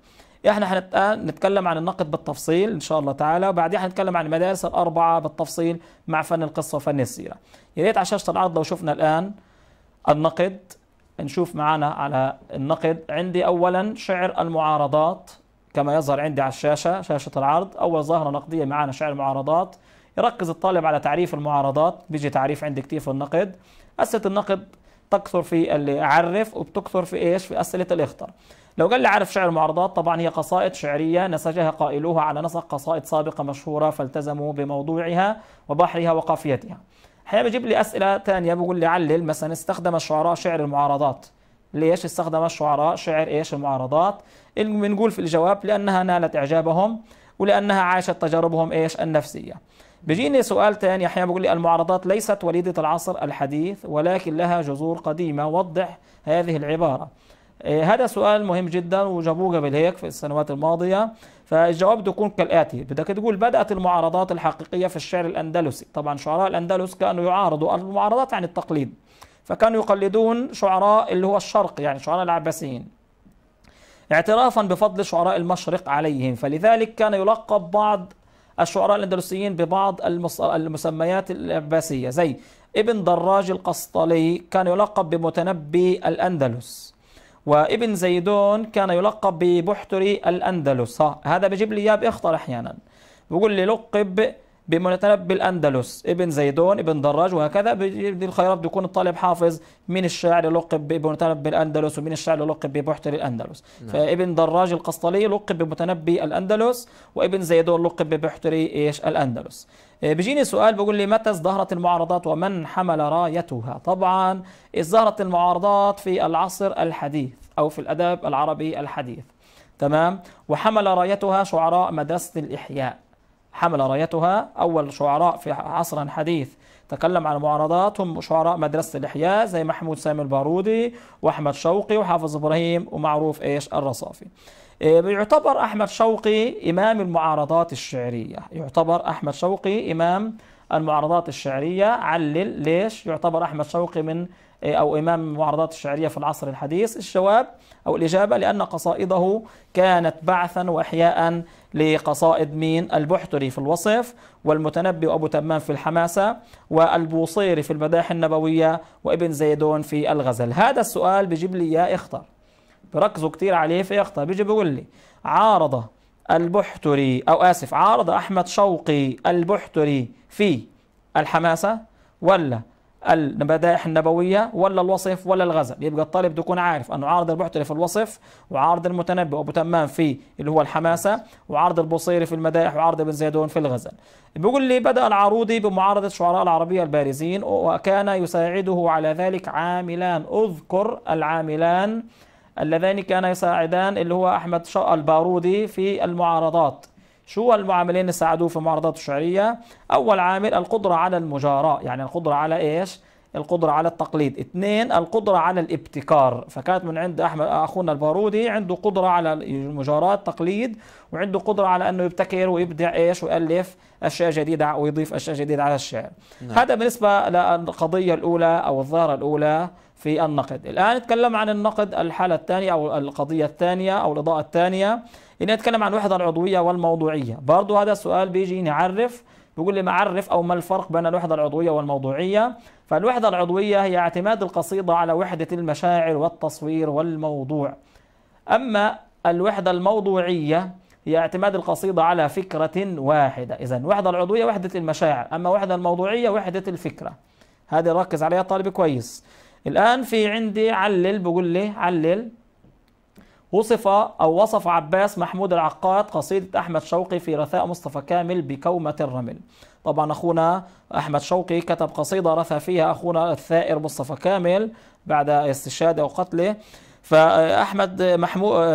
احنا الان نتكلم عن النقد بالتفصيل ان شاء الله تعالى وبعدين هنتكلم عن المدارس الاربعه بالتفصيل مع فن القصه وفن السيره يا ريت على شاشه العرض لو شفنا الان النقد نشوف معانا على النقد عندي اولا شعر المعارضات كما يظهر عندي على الشاشة شاشة العرض أول ظاهرة نقدية معانا شعر المعارضات يركز الطالب على تعريف المعارضات بيجي تعريف عندي كتير في النقد أسئلة النقد تكثر في اللي أعرف وبتكثر في إيش في أسئلة الإخطر لو قال لي عرف شعر المعارضات طبعا هي قصائد شعرية نسجها قائلوها على نسق قصائد سابقة مشهورة فالتزموا بموضوعها وبحرها وقافيتها أحيانا بجيب لي أسئلة ثانية بقول لي علل مثلا استخدم الشعراء شعر المعارضات ليش استخدم الشعراء شعر ايش المعارضات بنقول في الجواب لانها نالت اعجابهم ولانها عاشت تجاربهم ايش النفسيه بيجيني سؤال ثاني احيانا بقول لي المعارضات ليست وليده العصر الحديث ولكن لها جذور قديمه وضح هذه العباره إيه، هذا سؤال مهم جدا وجابوه قبل هيك في السنوات الماضية فالجواب بده يكون كالآتي بدك تقول بدأت المعارضات الحقيقية في الشعر الأندلسي طبعا شعراء الأندلس كانوا يعارضوا المعارضات عن التقليد فكانوا يقلدون شعراء اللي هو الشرق يعني شعراء العباسيين اعترافا بفضل شعراء المشرق عليهم فلذلك كان يلقب بعض الشعراء الأندلسيين ببعض المسميات العباسية زي ابن دراج القسطلي كان يلقب بمتنبي الأندلس وابن زيدون كان يلقب ببحتري الأندلس ها هذا بجيب لي إياه بيخطر أحيانا بيقول لي لقب بما بالأندلس الأندلس ابن زيدون ابن دراج وهكذا دي الخيارات بيكون الطالب حافظ مين الشاعر لقب بمتنبي الأندلس ومين الشاعر لقب ببحتر الأندلس نعم. فابن دراج القسطلي لقب بمتنبي الأندلس وابن زيدون لقب ببحتري إيش الأندلس آه، بيجيني سؤال بيقول لي متى ازدهرت المعارضات ومن حمل رايتها طبعا ازدهرت المعارضات في العصر الحديث أو في الأدب العربي الحديث تمام وحمل رايتها شعراء مدرسة الإحياء حمل رايتها أول شعراء في عصر حديث تكلم عن المعارضات هم شعراء مدرسة الإحياء زي محمود سامي البارودي وأحمد شوقي وحافظ إبراهيم ومعروف إيش الرصافي إيه، يعتبر أحمد شوقي إمام المعارضات الشعرية يعتبر أحمد شوقي إمام المعارضات الشعرية علل ليش يعتبر أحمد شوقي من إيه، أو إمام المعارضات الشعرية في العصر الحديث الشواب أو الإجابة لأن قصائده كانت بعثا وإحياء لقصائد مين البحتري في الوصف والمتنبي وأبو تمام في الحماسة والبوصيري في المداح النبوية وابن زيدون في الغزل هذا السؤال بيجيب لي إياه اختر بركزوا كتير عليه في اختر بيجي بيقول لي عارض البحتري أو آسف عارض أحمد شوقي البحتري في الحماسة ولا المدائح النبوية ولا الوصف ولا الغزل يبقى الطالب يكون عارف أنه عارض البحتري في الوصف وعارض المتنبي وأبو تمام في اللي هو الحماسة وعارض البصيري في المدائح وعارض بن زيدون في الغزل بيقول لي بدأ العروضي بمعارضة شعراء العربية البارزين وكان يساعده على ذلك عاملان أذكر العاملان اللذان كان يساعدان اللي هو أحمد البارودي في المعارضات شو المعاملين اللي ساعدوه في معارضات الشعرية أول عامل القدرة على المجاراة يعني القدرة على إيش القدرة على التقليد اثنين القدرة على الابتكار فكانت من عند أحمد أخونا البارودي عنده قدرة على المجاراة التقليد وعنده قدرة على أنه يبتكر ويبدع إيش ويألف أشياء جديدة ويضيف أشياء جديدة على الشعر نعم. هذا بالنسبة للقضية الأولى أو الظاهرة الأولى في النقد الآن نتكلم عن النقد الحالة الثانية أو القضية الثانية أو الإضاءة الثانية هنا اتكلم عن الوحده العضويه والموضوعيه برضه هذا السؤال بيجي نعرف بيقول لي ما عرف او ما الفرق بين الوحده العضويه والموضوعيه فالوحده العضويه هي اعتماد القصيده على وحده المشاعر والتصوير والموضوع اما الوحده الموضوعيه هي اعتماد القصيدة على فكرة واحدة إذا وحدة العضوية وحدة المشاعر أما وحدة الموضوعية وحدة الفكرة هذه ركز عليها الطالب كويس الآن في عندي علل بقول لي علل وصف أو وصف عباس محمود العقاد قصيدة أحمد شوقي في رثاء مصطفى كامل بكومة الرمل طبعا أخونا أحمد شوقي كتب قصيدة رثى فيها أخونا الثائر مصطفى كامل بعد استشهاده وقتله فأحمد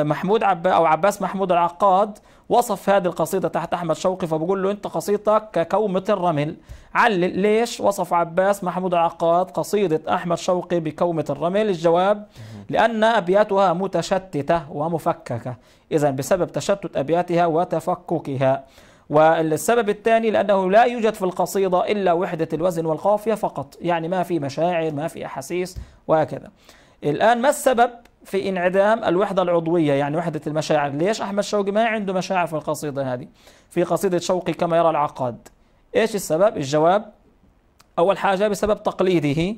محمود عب أو عباس محمود العقاد وصف هذه القصيدة تحت أحمد شوقي فبقول له أنت قصيدتك ككومة الرمل علل ليش وصف عباس محمود العقاد قصيدة أحمد شوقي بكومة الرمل الجواب لأن أبياتها متشتتة ومفككة إذا بسبب تشتت أبياتها وتفككها والسبب الثاني لأنه لا يوجد في القصيدة إلا وحدة الوزن والقافية فقط يعني ما في مشاعر ما في أحاسيس وهكذا الآن ما السبب في انعدام الوحدة العضوية يعني وحدة المشاعر ليش أحمد شوقي ما عنده مشاعر في القصيدة هذه في قصيدة شوقي كما يرى العقاد إيش السبب الجواب أول حاجة بسبب تقليده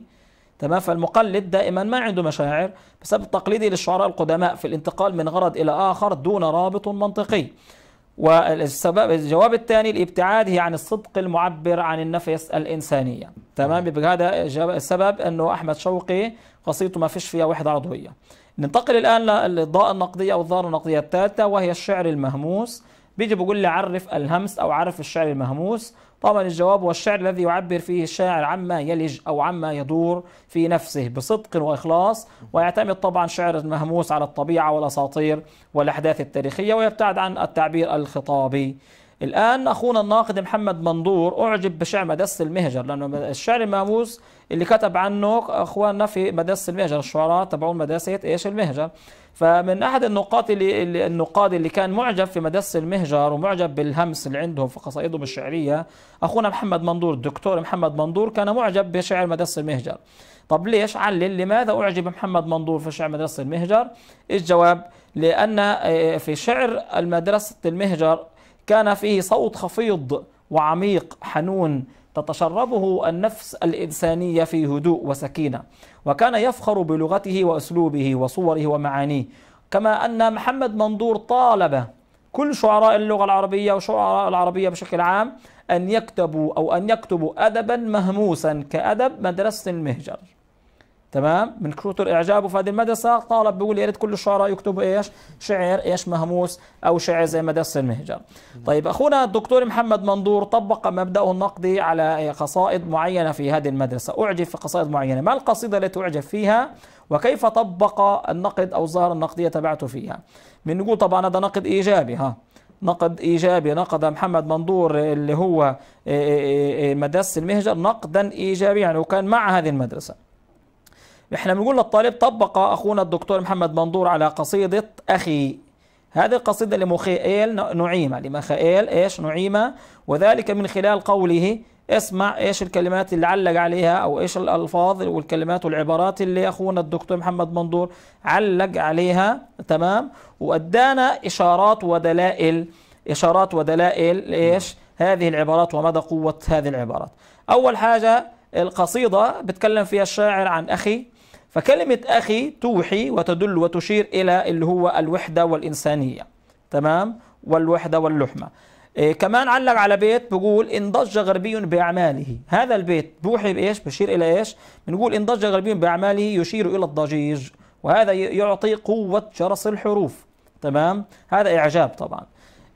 تمام فالمقلد دائما ما عنده مشاعر بسبب تقليده للشعراء القدماء في الانتقال من غرض إلى آخر دون رابط منطقي والسبب الجواب الثاني لابتعاده عن الصدق المعبر عن النفس الإنسانية تمام يبقى نعم. هذا السبب أنه أحمد شوقي قصيدته ما فيش فيها وحدة عضوية ننتقل الآن للضاء النقدية أو الظاهرة النقدية الثالثة وهي الشعر المهموس بيجي بيقول لي عرف الهمس أو عرف الشعر المهموس طبعا الجواب هو الشعر الذي يعبر فيه الشاعر عما يلج أو عما يدور في نفسه بصدق وإخلاص ويعتمد طبعا شعر المهموس على الطبيعة والأساطير والأحداث التاريخية ويبتعد عن التعبير الخطابي الآن أخونا الناقد محمد منظور أعجب بشعر مدس المهجر لأنه الشعر المهموس اللي كتب عنه اخواننا في مدرسه المهجر الشعراء تبعون مدرسه ايش المهجر فمن احد النقاط اللي النقاد اللي كان معجب في مدرسه المهجر ومعجب بالهمس اللي عندهم في قصائدهم الشعريه اخونا محمد منظور الدكتور محمد منظور كان معجب بشعر مدرسه المهجر طب ليش علل لماذا اعجب محمد منظور في شعر مدرسه المهجر الجواب لان آه، في شعر مدرسه المهجر كان فيه صوت خفيض وعميق حنون تتشربه النفس الإنسانية في هدوء وسكينة وكان يفخر بلغته وأسلوبه وصوره ومعانيه كما أن محمد منظور طالب كل شعراء اللغة العربية وشعراء العربية بشكل عام أن يكتبوا أو أن يكتبوا أدبا مهموسا كأدب مدرسة المهجر تمام من كثر اعجابه في هذه المدرسه طالب بيقول يا ريت كل الشعراء يكتبوا ايش شعر ايش مهموس او شعر زي مدرسه المهجر طيب اخونا الدكتور محمد منظور طبق مبداه النقدي على قصائد معينه في هذه المدرسه اعجب في قصائد معينه ما القصيده التي اعجب فيها وكيف طبق النقد او الظاهره النقديه تبعته فيها بنقول طبعا هذا نقد ايجابي ها نقد ايجابي نقد محمد منظور اللي هو آه، آه، آه، مدرسه المهجر نقدا ايجابيا يعني وكان مع هذه المدرسه احنا بنقول للطالب طبق اخونا الدكتور محمد منظور على قصيده اخي هذه القصيده لمخيل نعيمه لمخائيل ايش نعيمه وذلك من خلال قوله اسمع ايش الكلمات اللي علق عليها او ايش الالفاظ والكلمات والعبارات اللي اخونا الدكتور محمد منظور علق عليها تمام وادانا اشارات ودلائل اشارات ودلائل ايش هذه العبارات ومدى قوه هذه العبارات اول حاجه القصيده بتكلم فيها الشاعر عن اخي فكلمة أخي توحي وتدل وتشير إلى اللي هو الوحدة والإنسانية تمام والوحدة واللحمة إيه كمان علق على بيت بقول إن ضج غربي بأعماله هذا البيت بوحي بإيش بشير إلى إيش بنقول إن ضج غربي بأعماله يشير إلى الضجيج وهذا يعطي قوة جرس الحروف تمام هذا إعجاب طبعا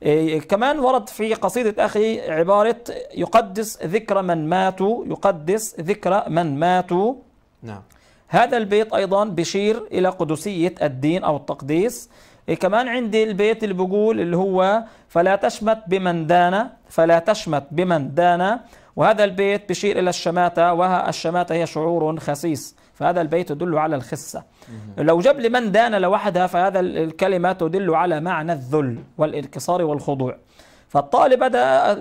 إيه كمان ورد في قصيدة أخي عبارة يقدس ذكر من ماتوا يقدس ذكر من ماتوا نعم هذا البيت أيضا بشير إلى قدسية الدين أو التقديس إيه، كمان عندي البيت اللي بقول اللي هو فلا تشمت بمن دان فلا تشمت بمن دان وهذا البيت بشير إلى الشماتة وها الشماتة هي شعور خسيس فهذا البيت يدل على الخسة لو جاب لي من دان لوحدها فهذا الكلمة تدل على معنى الذل والانكسار والخضوع فالطالب بدأ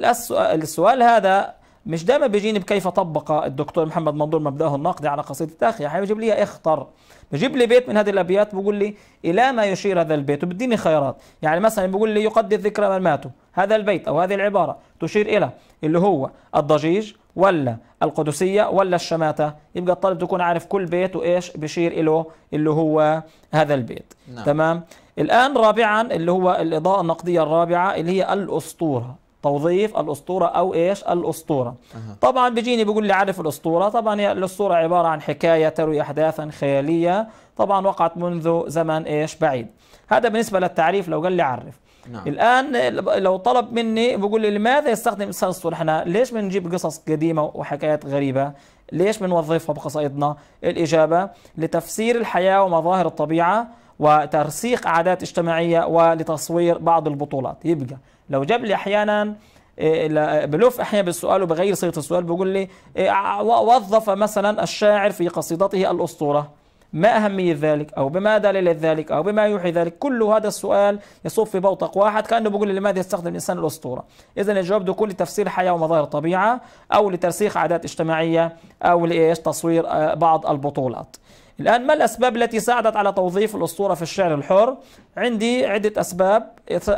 السؤال هذا مش دايما بيجيني بكيف طبق الدكتور محمد منظور مبداه النقدي على قصيده تاخي احيانا يعني بجيب لي اخطر بجيب لي بيت من هذه الابيات بقول لي الى ما يشير هذا البيت وبديني خيارات يعني مثلا بقول لي يقدر ذكرى من ماتوا هذا البيت او هذه العباره تشير الى اللي هو الضجيج ولا القدسية ولا الشماتة يبقى الطالب تكون عارف كل بيت وإيش بشير إله اللي هو هذا البيت نعم. تمام الآن رابعا اللي هو الإضاءة النقدية الرابعة اللي هي الأسطورة توظيف الاسطوره او ايش الاسطوره أه. طبعا بيجيني بيقول لي عارف الاسطوره طبعا هي الاسطوره عباره عن حكايه تروي احداثا خياليه طبعا وقعت منذ زمن ايش بعيد هذا بالنسبه للتعريف لو قال لي عرف نعم. الان لو طلب مني بقول لي لماذا يستخدم الانسان الاسطوره احنا ليش بنجيب قصص قديمه وحكايات غريبه ليش بنوظفها بقصائدنا الاجابه لتفسير الحياه ومظاهر الطبيعه وترسيخ عادات اجتماعية ولتصوير بعض البطولات يبقى لو جاب لي أحيانا إيه، بلف احيانا بالسؤال وبغير صيغه السؤال بيقول لي إيه، وظف مثلا الشاعر في قصيدته الاسطوره ما أهمية ذلك أو بما دليل ذلك أو بما يوحي ذلك كل هذا السؤال يصب في بوتق واحد كأنه بيقول لماذا يستخدم الإنسان الأسطورة إذا الجواب ده يكون لتفسير الحياة ومظاهر الطبيعة أو لترسيخ عادات اجتماعية أو لإيش تصوير آه، بعض البطولات الآن ما الأسباب التي ساعدت على توظيف الأسطورة في الشعر الحر؟ عندي عدة أسباب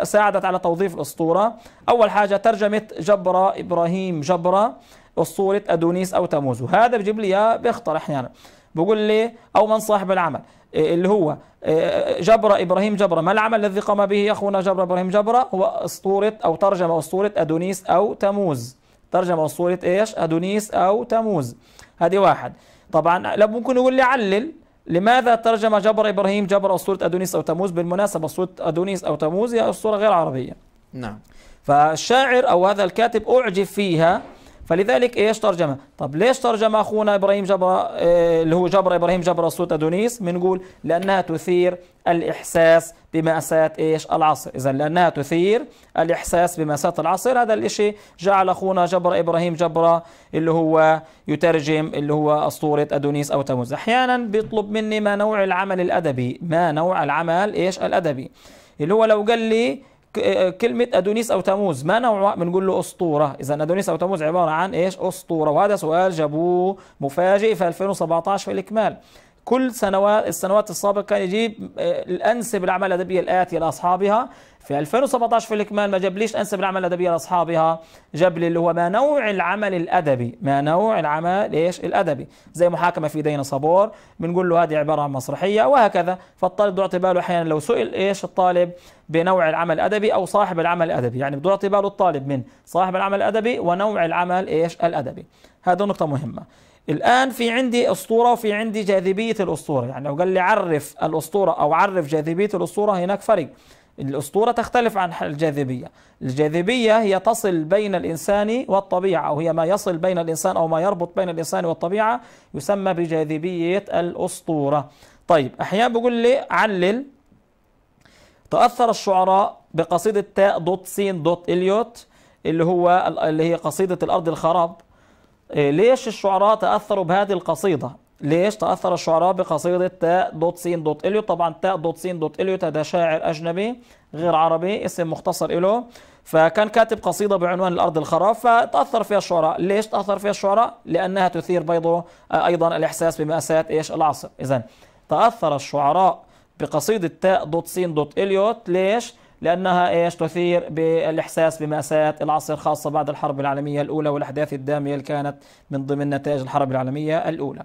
ساعدت على توظيف الأسطورة أول حاجة ترجمة جبرة إبراهيم جبرة أسطورة أدونيس أو تموز وهذا بجيب لي إياه بيخطر أحيانا بقول لي أو من صاحب العمل إيه، اللي هو إيه، جبر إبراهيم جبرة ما العمل الذي قام به أخونا جبر إبراهيم جبرة هو أسطورة أو ترجمة أسطورة أدونيس أو تموز ترجمة أسطورة إيش أدونيس أو تموز هذه واحد طبعا لا ممكن يقول لي علل لماذا ترجم جبر إبراهيم جبر أسطورة أدونيس أو تموز بالمناسبة أسطورة أدونيس أو تموز هي أسطورة غير عربية نعم فالشاعر أو هذا الكاتب أعجب فيها فلذلك ايش ترجمه طب ليش ترجم اخونا ابراهيم جبر آه، اللي هو جبر ابراهيم جبر اسطوره ادونيس بنقول لانها تثير الإحساس بمأساة إيش العصر إذا لأنها تثير الإحساس بمأساة العصر هذا الإشي جعل أخونا جبر إبراهيم جبرة اللي هو يترجم اللي هو أسطورة أدونيس أو تموز أحيانا بيطلب مني ما نوع العمل الأدبي ما نوع العمل إيش الأدبي اللي هو لو قال لي كلمة أدونيس أو تموز ما نوعها بنقول له أسطورة إذا أدونيس أو تموز عبارة عن إيش أسطورة وهذا سؤال جابوه مفاجئ في 2017 في الإكمال كل سنوات السنوات السابقه كان يجيب آه، الانسب الاعمال الادبيه الاتيه لاصحابها في 2017 في الاكمال ما جابليش انسب الاعمال الادبيه لاصحابها جاب لي اللي هو ما نوع العمل الادبي ما نوع العمل ايش الادبي زي محاكمه في دين صبور بنقول له هذه عباره عن مسرحيه وهكذا فالطالب بده باله احيانا لو سئل ايش الطالب بنوع العمل الادبي او صاحب العمل الادبي يعني بده اعتباره باله الطالب من صاحب العمل الادبي ونوع العمل ايش الادبي هذا نقطه مهمه الآن في عندي أسطورة وفي عندي جاذبية الأسطورة يعني لو قال لي عرف الأسطورة أو عرف جاذبية الأسطورة هناك فرق الأسطورة تختلف عن الجاذبية الجاذبية هي تصل بين الإنسان والطبيعة أو هي ما يصل بين الإنسان أو ما يربط بين الإنسان والطبيعة يسمى بجاذبية الأسطورة طيب أحيانا بقول لي علل تأثر الشعراء بقصيدة تاء دوت سين دوت إليوت اللي هو اللي هي قصيدة الأرض الخراب إيه، ليش الشعراء تأثروا بهذه القصيدة ليش تأثر الشعراء بقصيدة تاء دوت سين دوت إليو طبعا تاء دوت سين دوت إليو ده شاعر أجنبي غير عربي اسم مختصر إله فكان كاتب قصيدة بعنوان الأرض الخراب فتأثر فيها الشعراء ليش تأثر فيها الشعراء لأنها تثير بيضه آه، أيضا الإحساس بمأساة إيش العصر إذا تأثر الشعراء بقصيدة تاء دوت سين دوت إليوت ليش لأنها إيش تثير بالإحساس بمأساة العصر خاصة بعد الحرب العالمية الأولى والأحداث الدامية اللي كانت من ضمن نتائج الحرب العالمية الأولى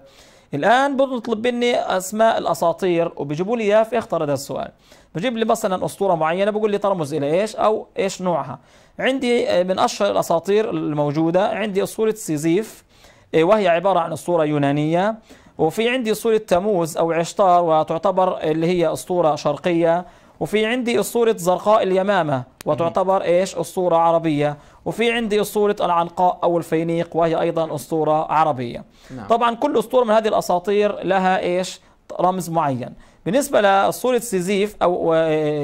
الآن بطلب مني أسماء الأساطير وبيجيبوا لي إياه في اختار هذا السؤال بجيب لي مثلا أسطورة معينة بقول لي ترمز إلى إيش أو إيش نوعها عندي من أشهر الأساطير الموجودة عندي أسطورة سيزيف إيه، وهي عبارة عن أسطورة يونانية وفي عندي أسطورة تموز أو عشتار وتعتبر اللي هي أسطورة شرقية وفي عندي أسطورة زرقاء اليمامة وتعتبر إيش أسطورة عربية وفي عندي أسطورة العنقاء أو الفينيق وهي أيضا أسطورة عربية نعم. طبعا كل أسطورة من هذه الأساطير لها إيش رمز معين بالنسبة لأسطورة سيزيف أو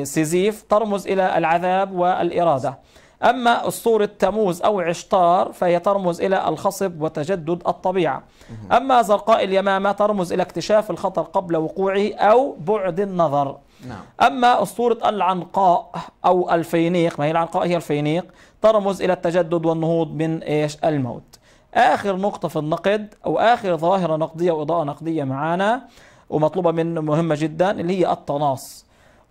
سيزيف ترمز إلى العذاب والإرادة أما أسطورة تموز أو عشتار فهي ترمز إلى الخصب وتجدد الطبيعة أما زرقاء اليمامة ترمز إلى اكتشاف الخطر قبل وقوعه أو بعد النظر نعم. أما أسطورة العنقاء أو الفينيق ما هي العنقاء هي الفينيق ترمز إلى التجدد والنهوض من إيش الموت آخر نقطة في النقد أو آخر ظاهرة نقدية وإضاءة نقدية معانا ومطلوبة من مهمة جدا اللي هي التناص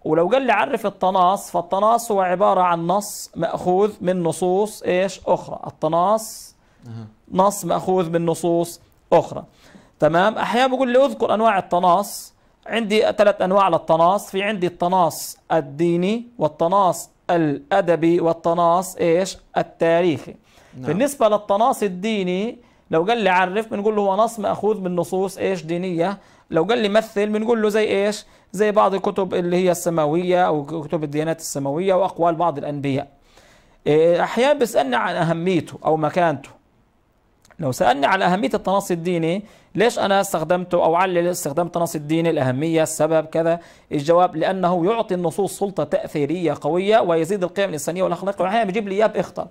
ولو قال لي عرف التناص فالتناص هو عبارة عن نص مأخوذ من نصوص إيش أخرى التناص نص مأخوذ من نصوص أخرى تمام أحيانا بقول لي أذكر أنواع التناص عندي ثلاث أنواع للتناص في عندي التناص الديني والتناص الأدبي والتناص إيش التاريخي نعم. بالنسبة للتناص الديني لو قال لي عرف بنقول له هو نص مأخوذ من نصوص إيش دينية لو قال لي مثل بنقول له زي إيش زي بعض الكتب اللي هي السماوية أو كتب الديانات السماوية وأقوال بعض الأنبياء إيه، أحيانا بيسألني عن أهميته أو مكانته لو سألني على أهمية التناصي الديني ليش أنا استخدمته أو علل استخدام التناصي الديني الأهمية السبب كذا الجواب لأنه يعطي النصوص سلطة تأثيرية قوية ويزيد القيم الإنسانية والأخلاق واحيانا بيجيب لي إياه بإخطر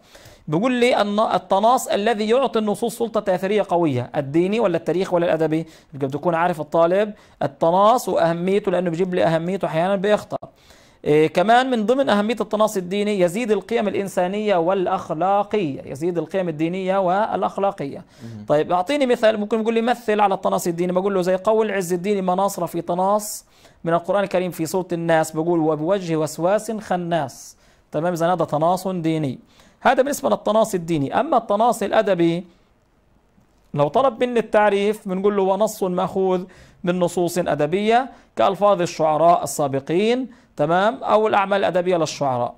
بيقول لي أن التناص الذي يعطي النصوص سلطة تأثيرية قوية الديني ولا التاريخ ولا الأدبي بده تكون عارف الطالب التناص وأهميته لأنه بيجيب لي أهميته أحيانا بإخطر إيه، كمان من ضمن أهمية التناصي الديني يزيد القيم الإنسانية والأخلاقية يزيد القيم الدينية والأخلاقية طيب أعطيني مثال ممكن يقول لي مثل على التناصي الديني بقول له زي قول عز الدين ما ناصر في تناص من القرآن الكريم في سورة الناس بقول وبوجه وسواس خناس تمام إذا هذا تناص ديني هذا بالنسبة للتناصي الديني أما التناصي الأدبي لو طلب مني التعريف بنقول له ونص مأخوذ من نصوص أدبية كألفاظ الشعراء السابقين تمام أو الأعمال الأدبية للشعراء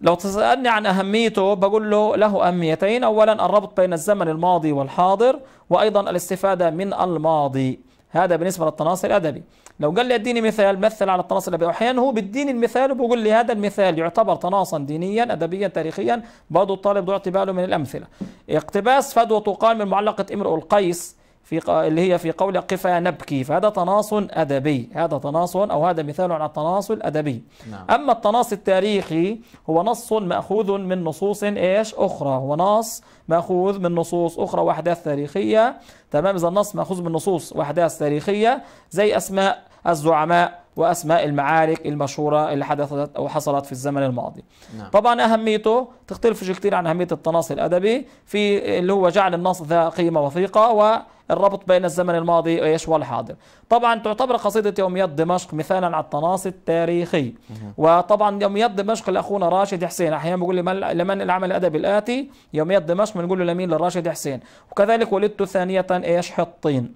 لو تسألني عن أهميته بقول له له أهميتين أولا الربط بين الزمن الماضي والحاضر وأيضا الاستفادة من الماضي هذا بالنسبة للتناصر الأدبي لو قال لي اديني مثال مثل على التناصر الأدبي أحيانا هو بديني المثال وبقول لي هذا المثال يعتبر تناصا دينيا أدبيا تاريخيا برضه الطالب يعطي اعتباره من الأمثلة اقتباس فدوى طوقان من معلقة امرؤ القيس في اللي هي في قول قفا نبكي فهذا تناصل أدبي هذا تناصل أو هذا مثال على التناصل الأدبي نعم. أما التناصل التاريخي هو نص مأخوذ من نصوص إيش أخرى هو نص مأخوذ من نصوص أخرى وأحداث تاريخية تمام إذا النص مأخوذ من نصوص وأحداث تاريخية زي أسماء الزعماء واسماء المعارك المشهوره اللي حدثت او حصلت في الزمن الماضي. نعم. طبعا اهميته تختلفش كثير عن اهميه التناصي الادبي في اللي هو جعل النص ذا قيمه وثيقه و الربط بين الزمن الماضي ايش والحاضر طبعا تعتبر قصيدة يوميات دمشق مثالا على التناصي التاريخي وطبعا يوميات دمشق لأخونا راشد حسين أحيانا بيقول لي لمن العمل الأدبي الآتي يوميات دمشق بنقول له لمين لراشد حسين وكذلك ولدت ثانية ايش حطين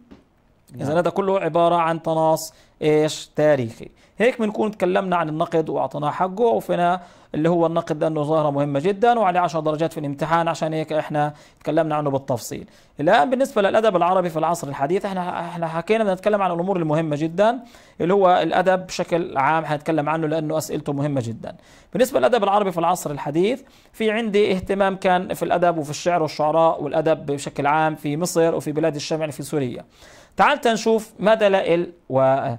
إذا نعم. هذا كله عبارة عن تناص ايش تاريخي هيك بنكون تكلمنا عن النقد واعطيناه حقه وفينا اللي هو النقد لانه ظاهره مهمه جدا وعليه 10 درجات في الامتحان عشان هيك احنا تكلمنا عنه بالتفصيل الان بالنسبه للادب العربي في العصر الحديث احنا احنا حكينا بدنا نتكلم عن الامور المهمه جدا اللي هو الادب بشكل عام حنتكلم عنه لانه اسئلته مهمه جدا بالنسبه للادب العربي في العصر الحديث في عندي اهتمام كان في الادب وفي الشعر والشعراء والادب بشكل عام في مصر وفي بلاد الشام يعني في سوريا تعال نشوف ما دلائل وما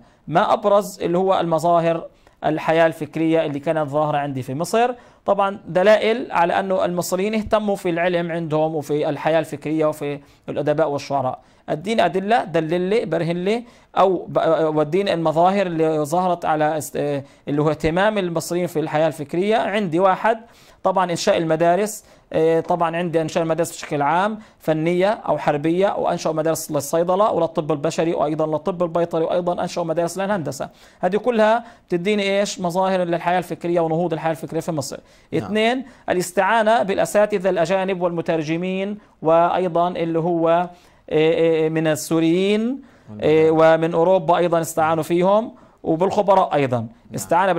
أبرز اللي هو المظاهر الحياة الفكرية اللي كانت ظاهرة عندي في مصر طبعا دلائل على أنه المصريين اهتموا في العلم عندهم وفي الحياة الفكرية وفي الأدباء والشعراء الدين أدلة دلل لي برهن لي أو والدين المظاهر اللي ظهرت على اللي هو اهتمام المصريين في الحياة الفكرية عندي واحد طبعا انشاء المدارس آه، طبعا عندي انشاء المدارس بشكل عام فنيه او حربيه وانشا مدارس للصيدله وللطب البشري وايضا للطب البيطري وايضا انشا مدارس للهندسه هذه كلها بتديني ايش مظاهر للحياه الفكريه ونهوض الحياه الفكريه في مصر نعم. اثنين الاستعانه بالاساتذه الاجانب والمترجمين وايضا اللي هو آه، آه، من السوريين ومن اوروبا ايضا استعانوا فيهم وبالخبراء أيضا نعم. استعان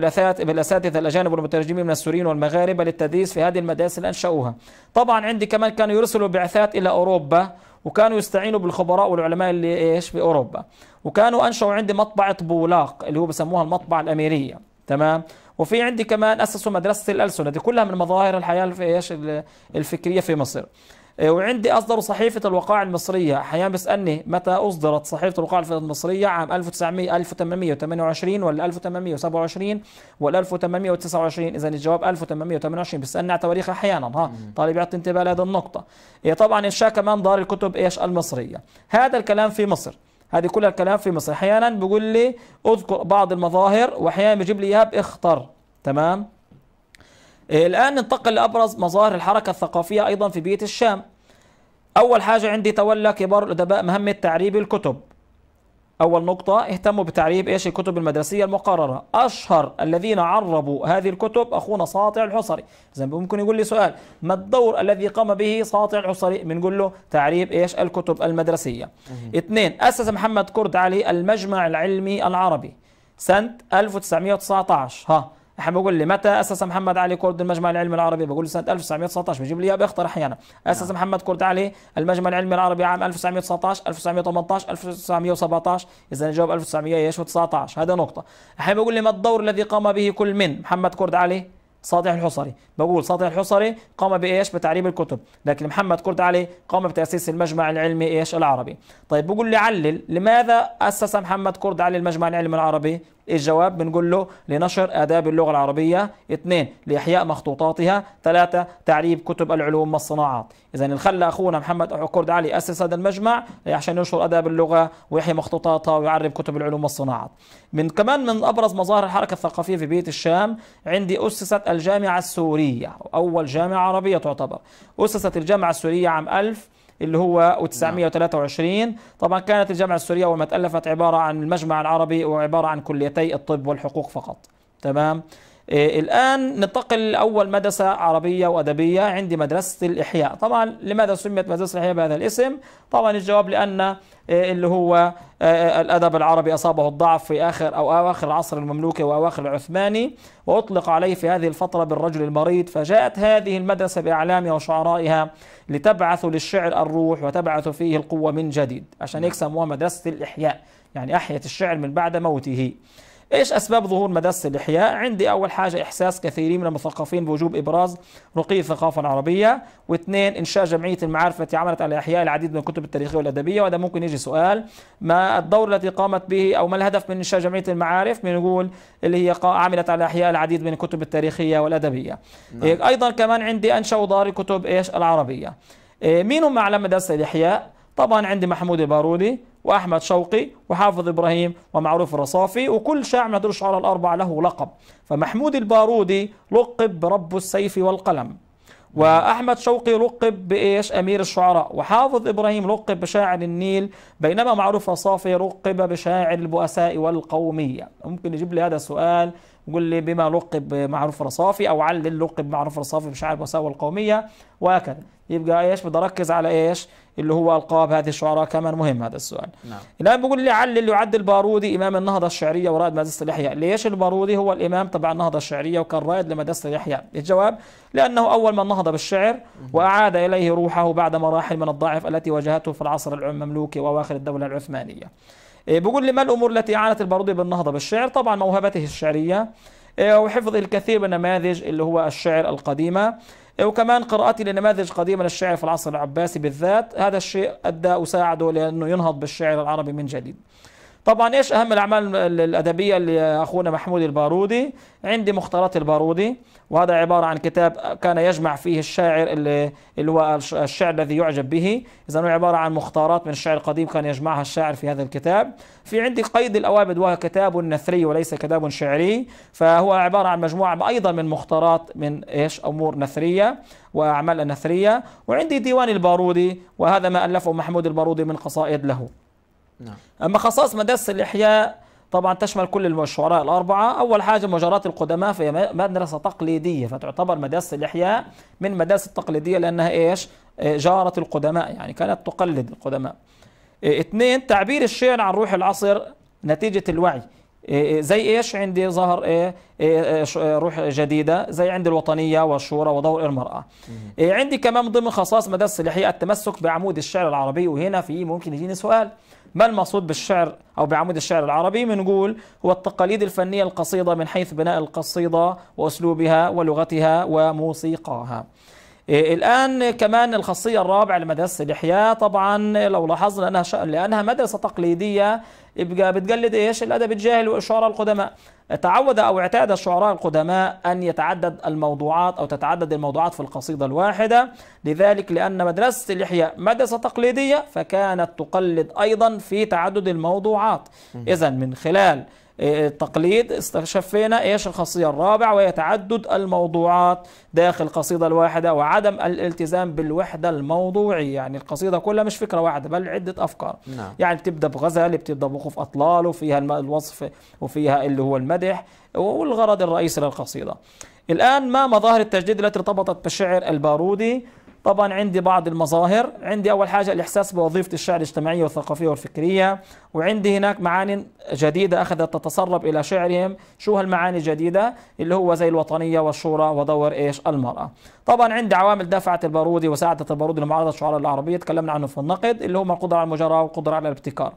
بالأساتذة الأجانب والمترجمين من السوريين والمغاربة للتدريس في هذه المدارس اللي أنشأوها طبعا عندي كمان كانوا يرسلوا بعثات إلى أوروبا وكانوا يستعينوا بالخبراء والعلماء اللي إيش بأوروبا وكانوا أنشأوا عندي مطبعة بولاق اللي هو بسموها المطبعة الأميرية تمام وفي عندي كمان أسسوا مدرسة الألسن دي كلها من مظاهر الحياة في إيش الفكرية في مصر إيه، وعندي أصدر صحيفة الوقائع المصرية أحيانا بيسألني متى أصدرت صحيفة الوقائع المصرية عام 1900 1828 ولا 1827 ولا 1829 إذا الجواب 1828 بيسألني على تواريخ أحيانا ها طالب يعطي انتباه لهذه النقطة إيه، طبعا إنشاء كمان دار الكتب إيش المصرية هذا الكلام في مصر هذه كل الكلام في مصر أحيانا بيقول لي أذكر بعض المظاهر وأحيانا بيجيب لي إياها بإختر تمام إيه، الآن ننتقل لأبرز مظاهر الحركة الثقافية أيضا في بيئة الشام أول حاجة عندي تولى كبار الأدباء مهمة تعريب الكتب أول نقطة اهتموا بتعريب إيش الكتب المدرسية المقررة أشهر الذين عربوا هذه الكتب أخونا ساطع الحصري إذا ممكن يقول لي سؤال ما الدور الذي قام به ساطع الحصري بنقول له تعريب إيش الكتب المدرسية اثنين أسس محمد كرد علي المجمع العلمي العربي سنة 1919 ها احنا بقول لي متى اسس محمد علي كرد المجمع العلمي العربي بقول لي سنه 1919 بجيب لي اياه بيخطر احيانا اسس نعم. محمد كرد علي المجمع العلمي العربي عام 1919 1918 1917 اذا الجواب 1919 هذا نقطه احيانا بقول لي ما الدور الذي قام به كل من محمد كرد علي صادح الحصري بقول ساطع الحصري قام بايش بتعريب الكتب لكن محمد كرد علي قام بتاسيس المجمع العلمي ايش العربي طيب بقول لي علل لماذا اسس محمد كرد علي المجمع العلمي العربي الجواب بنقول له لنشر آداب اللغة العربية اثنين لإحياء مخطوطاتها ثلاثة تعريب كتب العلوم والصناعات إذا خلى أخونا محمد كرد علي أسس هذا المجمع عشان ينشر آداب اللغة ويحيي مخطوطاتها ويعرب كتب العلوم والصناعات من كمان من أبرز مظاهر الحركة الثقافية في بيت الشام عندي أسست الجامعة السورية سورية أول جامعة عربية تعتبر أسست الجامعة السورية عام 1000 اللي هو 1923 نعم. طبعا كانت الجامعة السورية أول ما تألفت عبارة عن المجمع العربي وعبارة عن كليتي الطب والحقوق فقط تمام إيه، الآن ننتقل أول مدرسة عربية وأدبية عندي مدرسة الإحياء طبعا لماذا سميت مدرسة الإحياء بهذا الاسم طبعا الجواب لأن إيه، اللي هو إيه، الأدب العربي أصابه الضعف في آخر أو أواخر العصر المملوكي وأواخر العثماني وأطلق عليه في هذه الفترة بالرجل المريض فجاءت هذه المدرسة بأعلامها وشعرائها لتبعث للشعر الروح وتبعث فيه القوة من جديد عشان نعم. يكسموها مدرسة الإحياء يعني أحيت الشعر من بعد موته إيش أسباب ظهور مدرسة الإحياء عندي أول حاجة إحساس كثيرين من المثقفين بوجوب إبراز رقي الثقافة العربية واثنين إنشاء جمعية المعارف التي عملت على إحياء العديد من الكتب التاريخية والأدبية وهذا ممكن يجي سؤال ما الدور التي قامت به أو ما الهدف من إنشاء جمعية المعارف بنقول اللي هي عملت على إحياء العديد من الكتب التاريخية والأدبية نعم. إيه، أيضا كمان عندي أنشأوا دار الكتب إيش العربية إيه، مين هم اعلام مدرسة الإحياء طبعا عندي محمود البارودي واحمد شوقي وحافظ ابراهيم ومعروف الرصافي وكل شاعر من هدول الشعراء الاربعه له لقب فمحمود البارودي لقب برب السيف والقلم واحمد شوقي لقب بايش امير الشعراء وحافظ ابراهيم لقب بشاعر النيل بينما معروف الرصافي لقب بشاعر البؤساء والقوميه ممكن يجيب لي هذا السؤال يقول لي بما لقب معروف الرصافي او علل لقب معروف الرصافي بشاعر البؤساء والقوميه وهكذا يبقى ايش بدي اركز على ايش اللي هو القاب هذه الشعراء كمان مهم هذا السؤال نعم. الان بقول لي علل يعد البارودي امام النهضه الشعريه ورائد مدرسه اليحيى ليش البارودي هو الامام تبع النهضه الشعريه وكان رائد لمدرسه اليحيى الجواب لانه اول من نهض بالشعر واعاد اليه روحه بعد مراحل من الضعف التي واجهته في العصر المملوكي واواخر الدوله العثمانيه إيه، بقول لي ما الامور التي اعانت البارودي بالنهضه بالشعر طبعا موهبته الشعريه إيه، وحفظ الكثير من نماذج اللي هو الشعر القديمة إيه، وكمان قراءتي لنماذج قديمة للشعر في العصر العباسي بالذات هذا الشيء أدى وساعده لأنه ينهض بالشعر العربي من جديد طبعا ايش اهم الاعمال الادبيه لاخونا محمود البارودي عندي مختارات البارودي وهذا عباره عن كتاب كان يجمع فيه الشاعر اللي, اللي هو الشعر الذي يعجب به اذا هو عباره عن مختارات من الشعر القديم كان يجمعها الشاعر في هذا الكتاب في عندي قيد الاوابد وهو كتاب نثري وليس كتاب شعري فهو عباره عن مجموعه ايضا من مختارات من ايش امور نثريه واعمال نثريه وعندي ديوان البارودي وهذا ما الفه محمود البارودي من قصائد له نعم. أما خصائص مدرسة الإحياء طبعا تشمل كل الشعراء الأربعة أول حاجة مجارات القدماء فهي مدرسة تقليدية فتعتبر مدرسة الإحياء من مدارس التقليدية لأنها إيش إيه، جارة القدماء يعني كانت تقلد القدماء إيه، اثنين تعبير الشعر عن روح العصر نتيجة الوعي إيه، زي ايش عندي ظهر إيه روح جديده زي عندي الوطنيه والشورى ودور المراه عندي كمان ضمن خصائص مدرسه الاحياء التمسك بعمود الشعر العربي وهنا في ممكن يجيني سؤال ما المقصود بالشعر أو بعمود الشعر العربي بنقول هو التقاليد الفنية القصيدة من حيث بناء القصيدة وأسلوبها ولغتها وموسيقاها إيه، الآن كمان الخاصية الرابعة لمدرسة الإحياء طبعا لو لاحظنا أنها ش... لأنها مدرسة تقليدية يبقى بتقلد إيش الأدب الجاهل وإشعار القدماء تعود أو اعتاد الشعراء القدماء أن يتعدد الموضوعات أو تتعدد الموضوعات في القصيدة الواحدة لذلك لأن مدرسة الإحياء مدرسة تقليدية فكانت تقلد أيضا في تعدد الموضوعات إذا من خلال التقليد استشفينا ايش الخاصية الرابعة وهي تعدد الموضوعات داخل قصيدة الواحدة وعدم الالتزام بالوحدة الموضوعية يعني القصيدة كلها مش فكرة واحدة بل عدة أفكار نعم. يعني بتبدأ بغزل بتبدأ بوقوف أطلال وفيها الوصف وفيها اللي هو المدح والغرض الرئيسي للقصيدة الآن ما مظاهر التجديد التي ارتبطت بالشعر البارودي طبعا عندي بعض المظاهر عندي أول حاجة الإحساس بوظيفة الشعر الاجتماعية والثقافية والفكرية وعندي هناك معاني جديدة أخذت تتسرب إلى شعرهم شو هالمعاني الجديدة اللي هو زي الوطنية والشورى ودور إيش المرأة طبعا عندي عوامل دفعت البارودي وساعدت البارودي لمعارضة الشعراء العربية تكلمنا عنه في النقد اللي هو القدرة على المجاراة والقدرة على الابتكار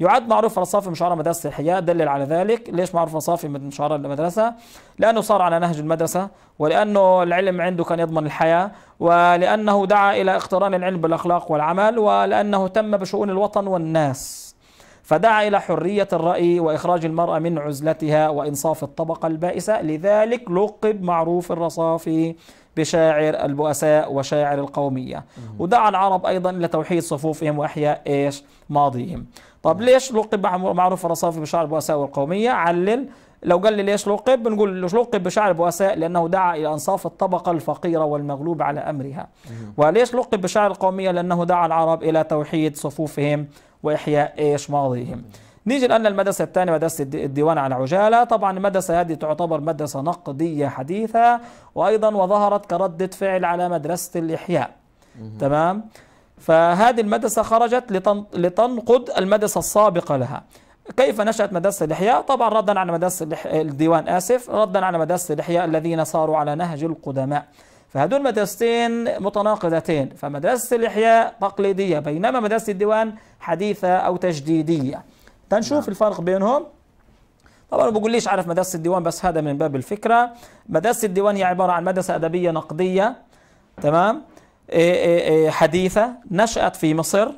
يعد معروف الصافي من شعراء مدرسة الحياة دلل على ذلك ليش معروف الصافي من شعراء المدرسة لأنه صار على نهج المدرسة ولأنه العلم عنده كان يضمن الحياة ولأنه دعا إلى اقتران العلم بالأخلاق والعمل ولأنه تم بشؤون الوطن والناس فدعا إلى حرية الرأي وإخراج المرأة من عزلتها وإنصاف الطبقة البائسة لذلك لقب معروف الرصافي بشاعر البؤساء وشاعر القومية ودعا العرب أيضا إلى توحيد صفوفهم وإحياء إيش ماضيهم طب ليش لقب معروف الرصافي بشاعر البؤساء والقومية علل لو قال لي ليش لقب بنقول لقب بشاعر البؤساء لأنه دعا إلى أنصاف الطبقة الفقيرة والمغلوب على أمرها وليش لقب بشاعر القومية لأنه دعا العرب إلى توحيد صفوفهم وإحياء إيش ماضيهم نيجي لأن المدرسة الثانية مدرسة الديوان على عجالة طبعا المدرسة هذه تعتبر مدرسة نقدية حديثة وأيضا وظهرت كردة فعل على مدرسة الإحياء تمام فهذه المدرسة خرجت لتن... لتنقد المدرسة السابقة لها كيف نشأت مدرسة الإحياء طبعا ردا على مدرسة الديوان آسف ردا على مدرسة الإحياء الذين صاروا على نهج القدماء فهذول مدرستين متناقضتين فمدرسة الإحياء تقليدية بينما مدرسة الديوان حديثة أو تجديدية تنشوف نعم. الفرق بينهم طبعا ما بقوليش عارف مدرسه الديوان بس هذا من باب الفكره مدرسه الديوان هي عباره عن مدرسه ادبيه نقديه تمام إيه، إيه، إيه، حديثه نشات في مصر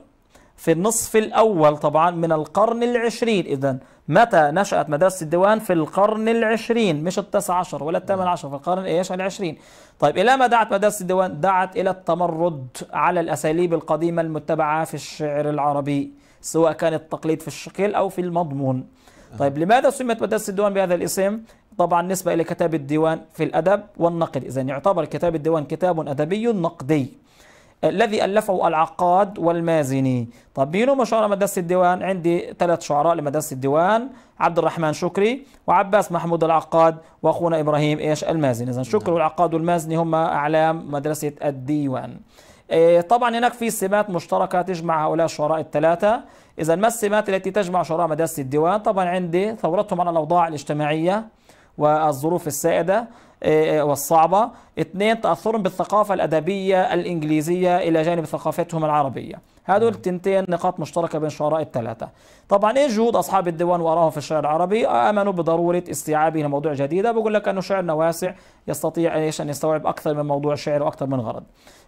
في النصف الاول طبعا من القرن العشرين اذا متى نشأت مدرسة الديوان في القرن العشرين مش التاسع عشر ولا الثامن نعم. عشر في القرن ايش العشرين طيب إلى ما دعت مدرسة الديوان دعت إلى التمرد على الأساليب القديمة المتبعة في الشعر العربي سواء كان التقليد في الشكل أو في المضمون طيب لماذا سميت مدرسة الديوان بهذا الاسم؟ طبعا نسبة إلى كتاب الديوان في الأدب والنقد إذا يعتبر كتاب الديوان كتاب أدبي نقدي الذي ألفه العقاد والمازني طيب مين هم شعراء مدرسة الديوان عندي ثلاث شعراء لمدرسة الديوان عبد الرحمن شكري وعباس محمود العقاد وأخونا إبراهيم إيش المازني إذا شكري والعقاد والمازني هم أعلام مدرسة الديوان إيه، طبعا هناك في سمات مشتركة تجمع هؤلاء الشعراء الثلاثة إذا ما السمات التي تجمع شعراء مدرسة الديوان طبعا عندي ثورتهم على الأوضاع الاجتماعية والظروف السائدة إيه، والصعبة اثنين تأثرهم بالثقافة الأدبية الإنجليزية إلى جانب ثقافتهم العربية هدول نعم. التنتين نقاط مشتركة بين شعراء الثلاثة طبعا إيه جهود أصحاب الديوان وراهم في الشعر العربي آمنوا بضرورة استيعابه لموضوع جديدة بقول لك أنه شعرنا واسع يستطيع ايش أن يستوعب أكثر من موضوع شعر وأكثر من غرض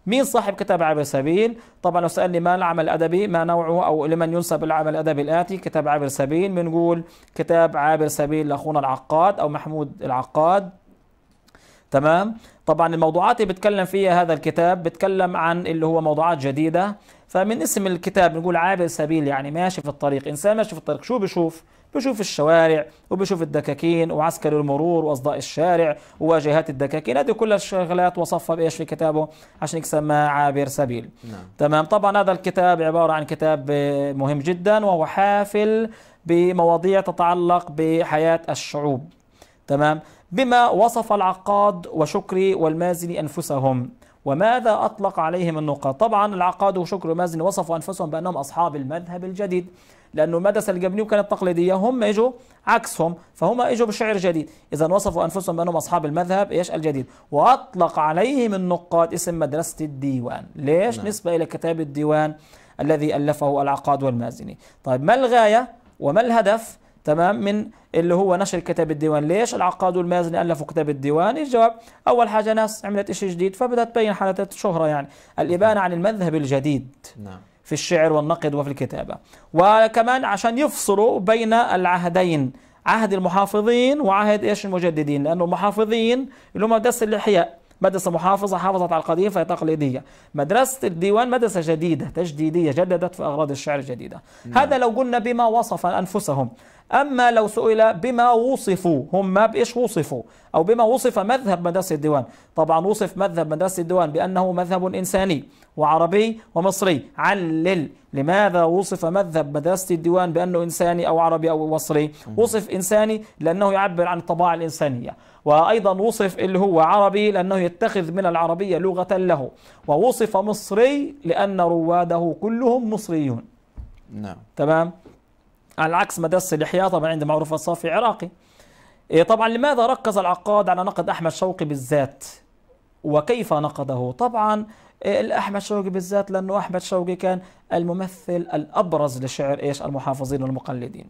مين صاحب كتاب عبر سبيل طبعا لو سألني ما العمل الأدبي ما نوعه أو لمن ينسب العمل الأدبي الآتي كتاب عبر سبيل بنقول كتاب عابر سبيل لأخونا العقاد أو محمود العقاد تمام طبعا الموضوعات اللي بتكلم فيها هذا الكتاب بتكلم عن اللي هو موضوعات جديدة فمن اسم الكتاب بنقول عابر سبيل يعني ماشي في الطريق إنسان ماشي في الطريق شو بشوف بشوف الشوارع وبشوف الدكاكين وعسكر المرور واصداء الشارع وواجهات الدكاكين هذه كل الشغلات وصفها بايش في كتابه عشان يسمى عابر سبيل نعم. تمام طبعا هذا الكتاب عباره عن كتاب مهم جدا وهو حافل بمواضيع تتعلق بحياه الشعوب تمام بما وصف العقاد وشكري والمازني أنفسهم وماذا أطلق عليهم النقاط طبعا العقاد وشكر ومازني وصفوا أنفسهم بأنهم أصحاب المذهب الجديد لأنه مدرسة الجبني وكانت تقليدية هم إجوا عكسهم فهم إجوا بشعر جديد إذا وصفوا أنفسهم بأنهم أصحاب المذهب إيش الجديد وأطلق عليهم النقاد اسم مدرسة الديوان ليش نعم. نسبة إلى كتاب الديوان الذي ألفه العقاد والمازني طيب ما الغاية وما الهدف تمام من اللي هو نشر كتاب الديوان ليش العقاد والمازني ألفوا كتاب الديوان الجواب أول حاجة ناس عملت إشي جديد فبدأت تبين حالة الشهرة يعني الإبانة عن المذهب الجديد نعم في الشعر والنقد وفي الكتابة وكمان عشان يفصلوا بين العهدين عهد المحافظين وعهد إيش المجددين لأنه المحافظين اللي هم مدرسة الإحياء مدرسة محافظة حافظت على القضية فهي تقليدية مدرسة الديوان مدرسة جديدة تجديدية جددت في أغراض الشعر الجديدة نعم. هذا لو قلنا بما وصف أنفسهم أما لو سئل بما وصفوا هم بإيش وصفوا أو بما وصف مذهب مدرسة الديوان طبعا وصف مذهب مدرسة الديوان بأنه مذهب إنساني وعربي ومصري علل لماذا وصف مذهب مدرسة الديوان بأنه إنساني أو عربي أو مصري وصف إنساني لأنه يعبر عن الطباع الإنسانية وأيضا وصف اللي هو عربي لأنه يتخذ من العربية لغة له ووصف مصري لأن رواده كلهم مصريون نعم تمام على عكس مدرسة الإحياء طبعا عند معروف الصافي عراقي إيه، طبعا لماذا ركز العقاد على نقد أحمد شوقي بالذات وكيف نقده طبعا إيه، احمد شوقي بالذات لانه احمد شوقي كان الممثل الابرز لشعر ايش المحافظين والمقلدين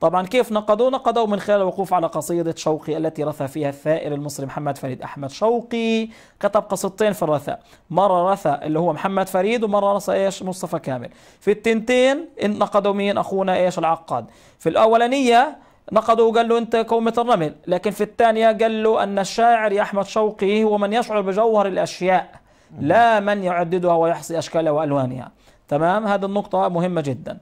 طبعا كيف نقضوا نقضوا من خلال الوقوف على قصيدة شوقي التي رثى فيها الثائر المصري محمد فريد أحمد شوقي كتب قصيدتين في الرثاء مرة رثى اللي هو محمد فريد ومرة رثى إيش مصطفى كامل في التنتين نقضوا مين أخونا إيش العقاد في الأولانية نقضوا وقال له أنت كومة الرمل لكن في الثانية قال له أن الشاعر يا أحمد شوقي هو من يشعر بجوهر الأشياء لا من يعددها ويحصي أشكالها وألوانها تمام هذه النقطة مهمة جدا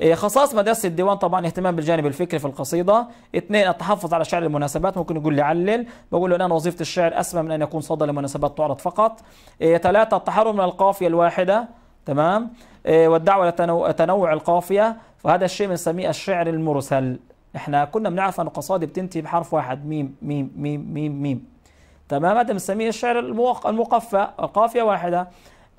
إيه، خصائص مدرسه الديوان طبعا اهتمام بالجانب الفكري في القصيده اثنين التحفظ على شعر المناسبات ممكن يقول لي علل بقول له الان وظيفه الشعر اسمى من ان يكون صدى لمناسبات تعرض فقط إيه، ثلاثه التحرر من القافيه الواحده تمام إيه، والدعوه لتنوع القافيه فهذا الشيء بنسميه الشعر المرسل احنا كنا بنعرف ان القصائد بتنتهي بحرف واحد ميم ميم ميم ميم ميم تمام هذا بنسميه الشعر المقفى القافيه واحده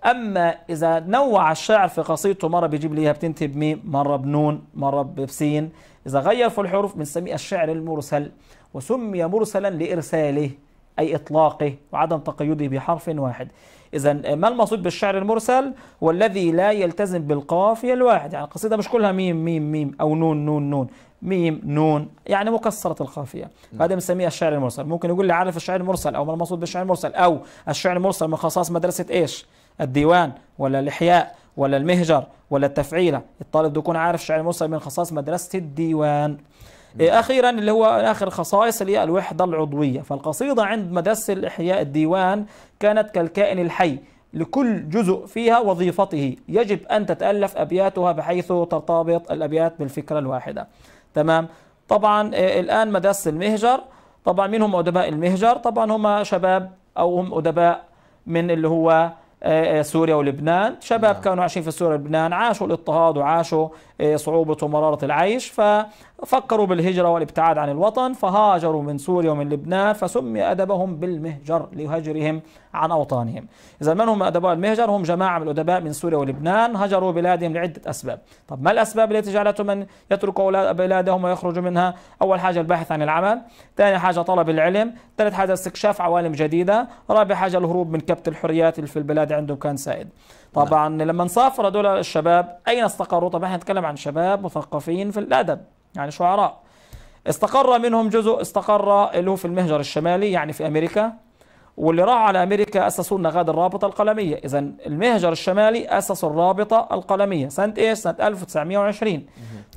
أما إذا نوع الشاعر في قصيدته مرة بيجيب ليها بتنتهي بميم مرة بنون مرة بسين إذا غير في الحروف بنسميه الشعر المرسل وسمي مرسلا لإرساله أي إطلاقه وعدم تقيده بحرف واحد إذا ما المقصود بالشعر المرسل هو الذي لا يلتزم بالقافية الواحد يعني القصيدة مش كلها ميم ميم ميم أو نون نون نون ميم نون يعني مكسرة القافية نعم. هذا بنسميه الشعر المرسل ممكن يقول لي عارف الشعر المرسل أو ما المقصود بالشعر المرسل أو الشعر المرسل من خصائص مدرسة إيش الديوان ولا الإحياء ولا المهجر ولا التفعيلة الطالب يكون عارف شعر موسى من خصائص مدرسة الديوان إيه، اخيرا اللي هو اخر خصائص اللي هي الوحده العضويه فالقصيده عند مدرسه الاحياء الديوان كانت كالكائن الحي لكل جزء فيها وظيفته يجب ان تتالف ابياتها بحيث ترتبط الابيات بالفكره الواحده تمام طبعا إيه، الان مدرسه المهجر طبعا منهم ادباء المهجر طبعا هم شباب او هم ادباء من اللي هو آه، آه، سوريا ولبنان شباب نعم. كانوا عايشين في سوريا ولبنان عاشوا الاضطهاد وعاشوا آه، صعوبة ومرارة العيش ف فكروا بالهجرة والابتعاد عن الوطن فهاجروا من سوريا ومن لبنان فسمي أدبهم بالمهجر لهجرهم عن أوطانهم إذا من هم أدباء المهجر هم جماعة من الأدباء من سوريا ولبنان هجروا بلادهم لعدة أسباب طب ما الأسباب التي جعلتهم من يتركوا بلادهم ويخرجوا منها أول حاجة البحث عن العمل ثاني حاجة طلب العلم ثالث حاجة استكشاف عوالم جديدة رابع حاجة الهروب من كبت الحريات اللي في البلاد عندهم كان سائد طبعا لما نسافر هذول الشباب أين استقروا طبعا نتكلم عن شباب مثقفين في الأدب يعني شعراء استقر منهم جزء استقر له في المهجر الشمالي يعني في أمريكا واللي راح على أمريكا أسسوا لنا غاد الرابطة القلمية إذا المهجر الشمالي اسسوا الرابطة القلمية سنة إيش؟ سنة 1920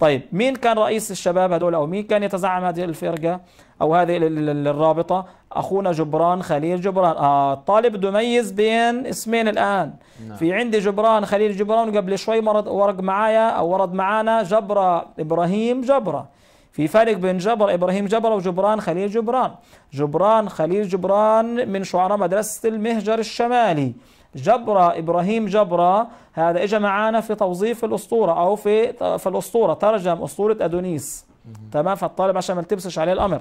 طيب مين كان رئيس الشباب هذول أو مين كان يتزعم هذه الفرقة أو هذه الرابطة أخونا جبران خليل جبران آه الطالب بده يميز بين اسمين الآن نعم. في عندي جبران خليل جبران وقبل شوي مرض ورد معايا أو ورد معانا جبرة إبراهيم جبرة في فرق بين جبر إبراهيم جبر وجبران خليل جبران جبران خليل جبران من شعراء مدرسة المهجر الشمالي جبرة إبراهيم جبرة هذا إجا معانا في توظيف الأسطورة أو في في الأسطورة ترجم أسطورة أدونيس تمام فالطالب عشان ما التبسش عليه الأمر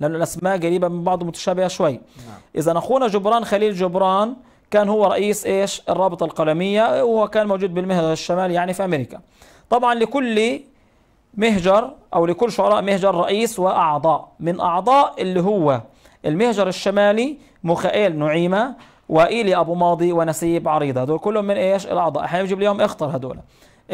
لأن الأسماء قريبة من بعض متشابهة شوي نعم. إذا أخونا جبران خليل جبران كان هو رئيس إيش الرابطة القلمية وهو كان موجود بالمهجر الشمالي يعني في أمريكا طبعا لكل مهجر أو لكل شعراء مهجر رئيس وأعضاء من أعضاء اللي هو المهجر الشمالي مخائيل نعيمة وإيلي أبو ماضي ونسيب عريضة هدول كلهم من إيش الأعضاء احنا بنجيب لهم اخطر هدول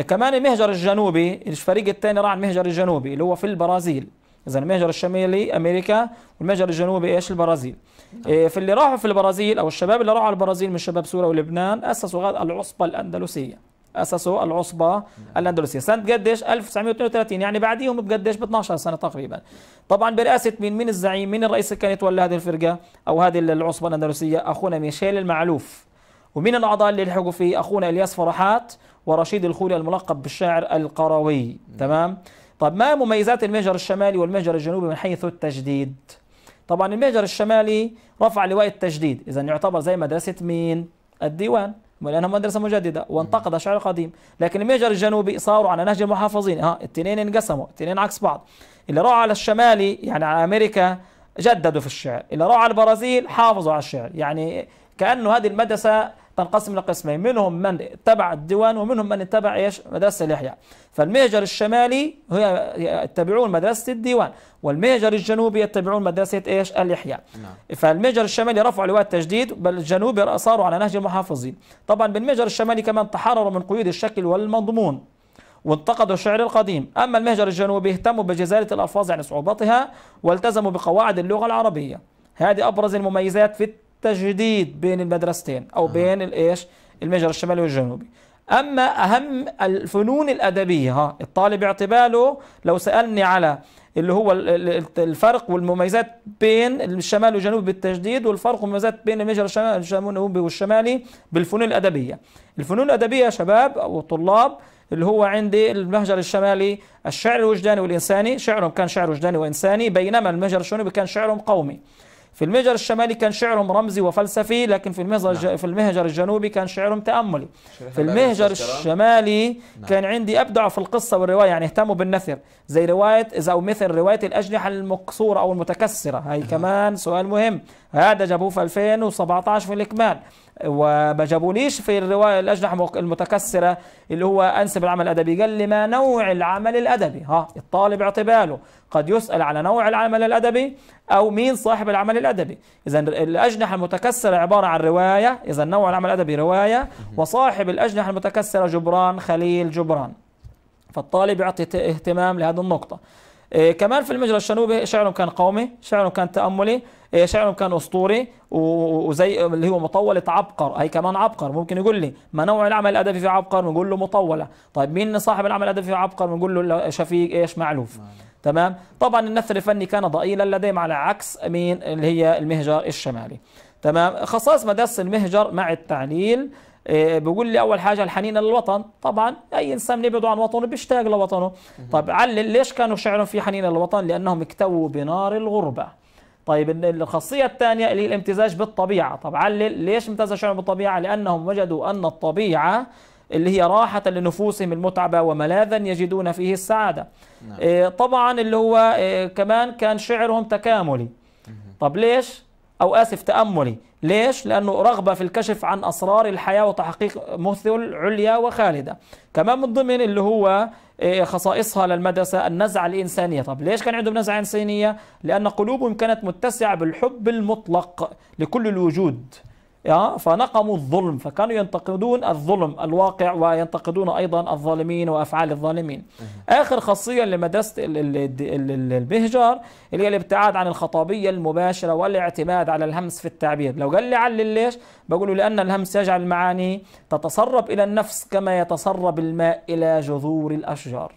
كمان المهجر الجنوبي الفريق الثاني راح المهجر الجنوبي اللي هو في البرازيل اذا المهجر الشمالي امريكا والمهجر الجنوبي ايش البرازيل نعم. إيه في اللي راحوا في البرازيل او الشباب اللي راحوا على البرازيل من شباب سوريا ولبنان اسسوا العصبه الاندلسيه اسسوا العصبة الأندلسية سنة قديش 1932 يعني بعديهم بقديش ب 12 سنة تقريبا طبعا برئاسة مين مين الزعيم مين الرئيس اللي كان يتولى هذه الفرقة أو هذه العصبة الأندلسية أخونا ميشيل المعلوف ومين الأعضاء اللي لحقوا فيه أخونا إلياس فرحات ورشيد الخولي الملقب بالشاعر القروي تمام طب ما مميزات المهجر الشمالي والمهجر الجنوبي من حيث التجديد طبعا المهجر الشمالي رفع لواء التجديد إذا يعتبر زي مدرسة مين الديوان لانها مدرسة مجددة وانتقد الشعر القديم لكن الميجر الجنوبي صاروا على نهج المحافظين ها التنين انقسموا التنين عكس بعض اللي راحوا على الشمالي يعني على أمريكا جددوا في الشعر اللي راحوا على البرازيل حافظوا على الشعر يعني كأنه هذه المدرسة تنقسم لقسمين منهم من اتبع الديوان ومنهم من اتبع ايش مدرسه اليحيى فالمهجر الشمالي هو يتبعون مدرسه الديوان والمهجر الجنوبي يتبعون مدرسه ايش اليحيى نعم. فالمهجر الشمالي رفعوا لواء التجديد بل الجنوبي صاروا على نهج المحافظين طبعا بالمهجر الشمالي كمان تحرروا من قيود الشكل والمضمون وانتقدوا الشعر القديم أما المهجر الجنوبي اهتموا بجزالة الألفاظ عن يعني صعوبتها والتزموا بقواعد اللغة العربية هذه أبرز المميزات في تجديد بين المدرستين أو بين الإيش المجرى الشمالي والجنوبي أما أهم الفنون الأدبية ها الطالب اعتباله لو سألني على اللي هو الفرق والمميزات بين الشمال والجنوب بالتجديد والفرق والمميزات بين المجرى الشمالي والشمالي بالفنون الأدبية الفنون الأدبية يا شباب أو طلاب اللي هو عندي المهجر الشمالي الشعر الوجداني والإنساني شعرهم كان شعر وجداني وإنساني بينما المهجر الشمالي كان شعرهم قومي في المهجر الشمالي كان شعرهم رمزي وفلسفي لكن في المهجر نعم. في المهجر الجنوبي كان شعرهم تأملي في المهجر الشمالي نعم. كان عندي أبدع في القصة والرواية يعني اهتموا بالنثر زي رواية إذا أو مثل رواية الأجنحة المكسوره أو المتكسرة هاي نعم. كمان سؤال مهم هذا جابوه في 2017 في الإكمال وما جابونيش في الروايه الاجنحه المتكسره اللي هو انسب العمل الادبي قال لي ما نوع العمل الادبي ها الطالب اعتباله قد يسال على نوع العمل الادبي او مين صاحب العمل الادبي اذا الاجنحه المتكسره عباره عن روايه اذا نوع العمل الادبي روايه وصاحب الاجنحه المتكسره جبران خليل جبران فالطالب يعطي اهتمام لهذه النقطه إيه، كمان في المجرى الشنوبي شعرهم كان قومي شعرهم كان تأملي إيه، شعرهم كان أسطوري وزي اللي هو مطولة عبقر هي كمان عبقر ممكن يقول لي ما نوع العمل الأدبي في عبقر بنقول له مطولة طيب مين صاحب العمل الأدبي في عبقر بنقول له شفيق إيش معلوف نعم. تمام طبعا النثر الفني كان ضئيلا لديهم على عكس مين اللي هي المهجر الشمالي تمام خصائص مدرسة المهجر مع التعليل إيه، بيقول لي اول حاجه الحنين للوطن طبعا اي انسان بيبعد عن وطنه بيشتاق لوطنه طيب علل ليش كانوا شعرهم في حنين للوطن لانهم اكتووا بنار الغربه طيب الخاصية الثانية اللي هي الامتزاج بالطبيعة طب علل ليش امتاز شعرهم بالطبيعة لأنهم وجدوا أن الطبيعة اللي هي راحة لنفوسهم المتعبة وملاذا يجدون فيه السعادة نعم. إيه، طبعا اللي هو إيه، كمان كان شعرهم تكاملي طب ليش أو آسف تأملي ليش؟ لأنه رغبة في الكشف عن أسرار الحياة وتحقيق مثل عليا وخالدة كمان من ضمن اللي هو آه، خصائصها للمدرسة النزعة الإنسانية طب ليش كان عندهم نزعة إنسانية؟ لأن قلوبهم كانت متسعة بالحب المطلق لكل الوجود فنقموا الظلم فكانوا ينتقدون الظلم الواقع وينتقدون أيضا الظالمين وأفعال الظالمين آخر خاصية لمدرسة البهجر اللي هي الابتعاد عن الخطابية المباشرة والاعتماد على الهمس في التعبير لو قال لي علل ليش بقول لأن الهمس يجعل المعاني تتسرب إلى النفس كما يتسرب الماء إلى جذور الأشجار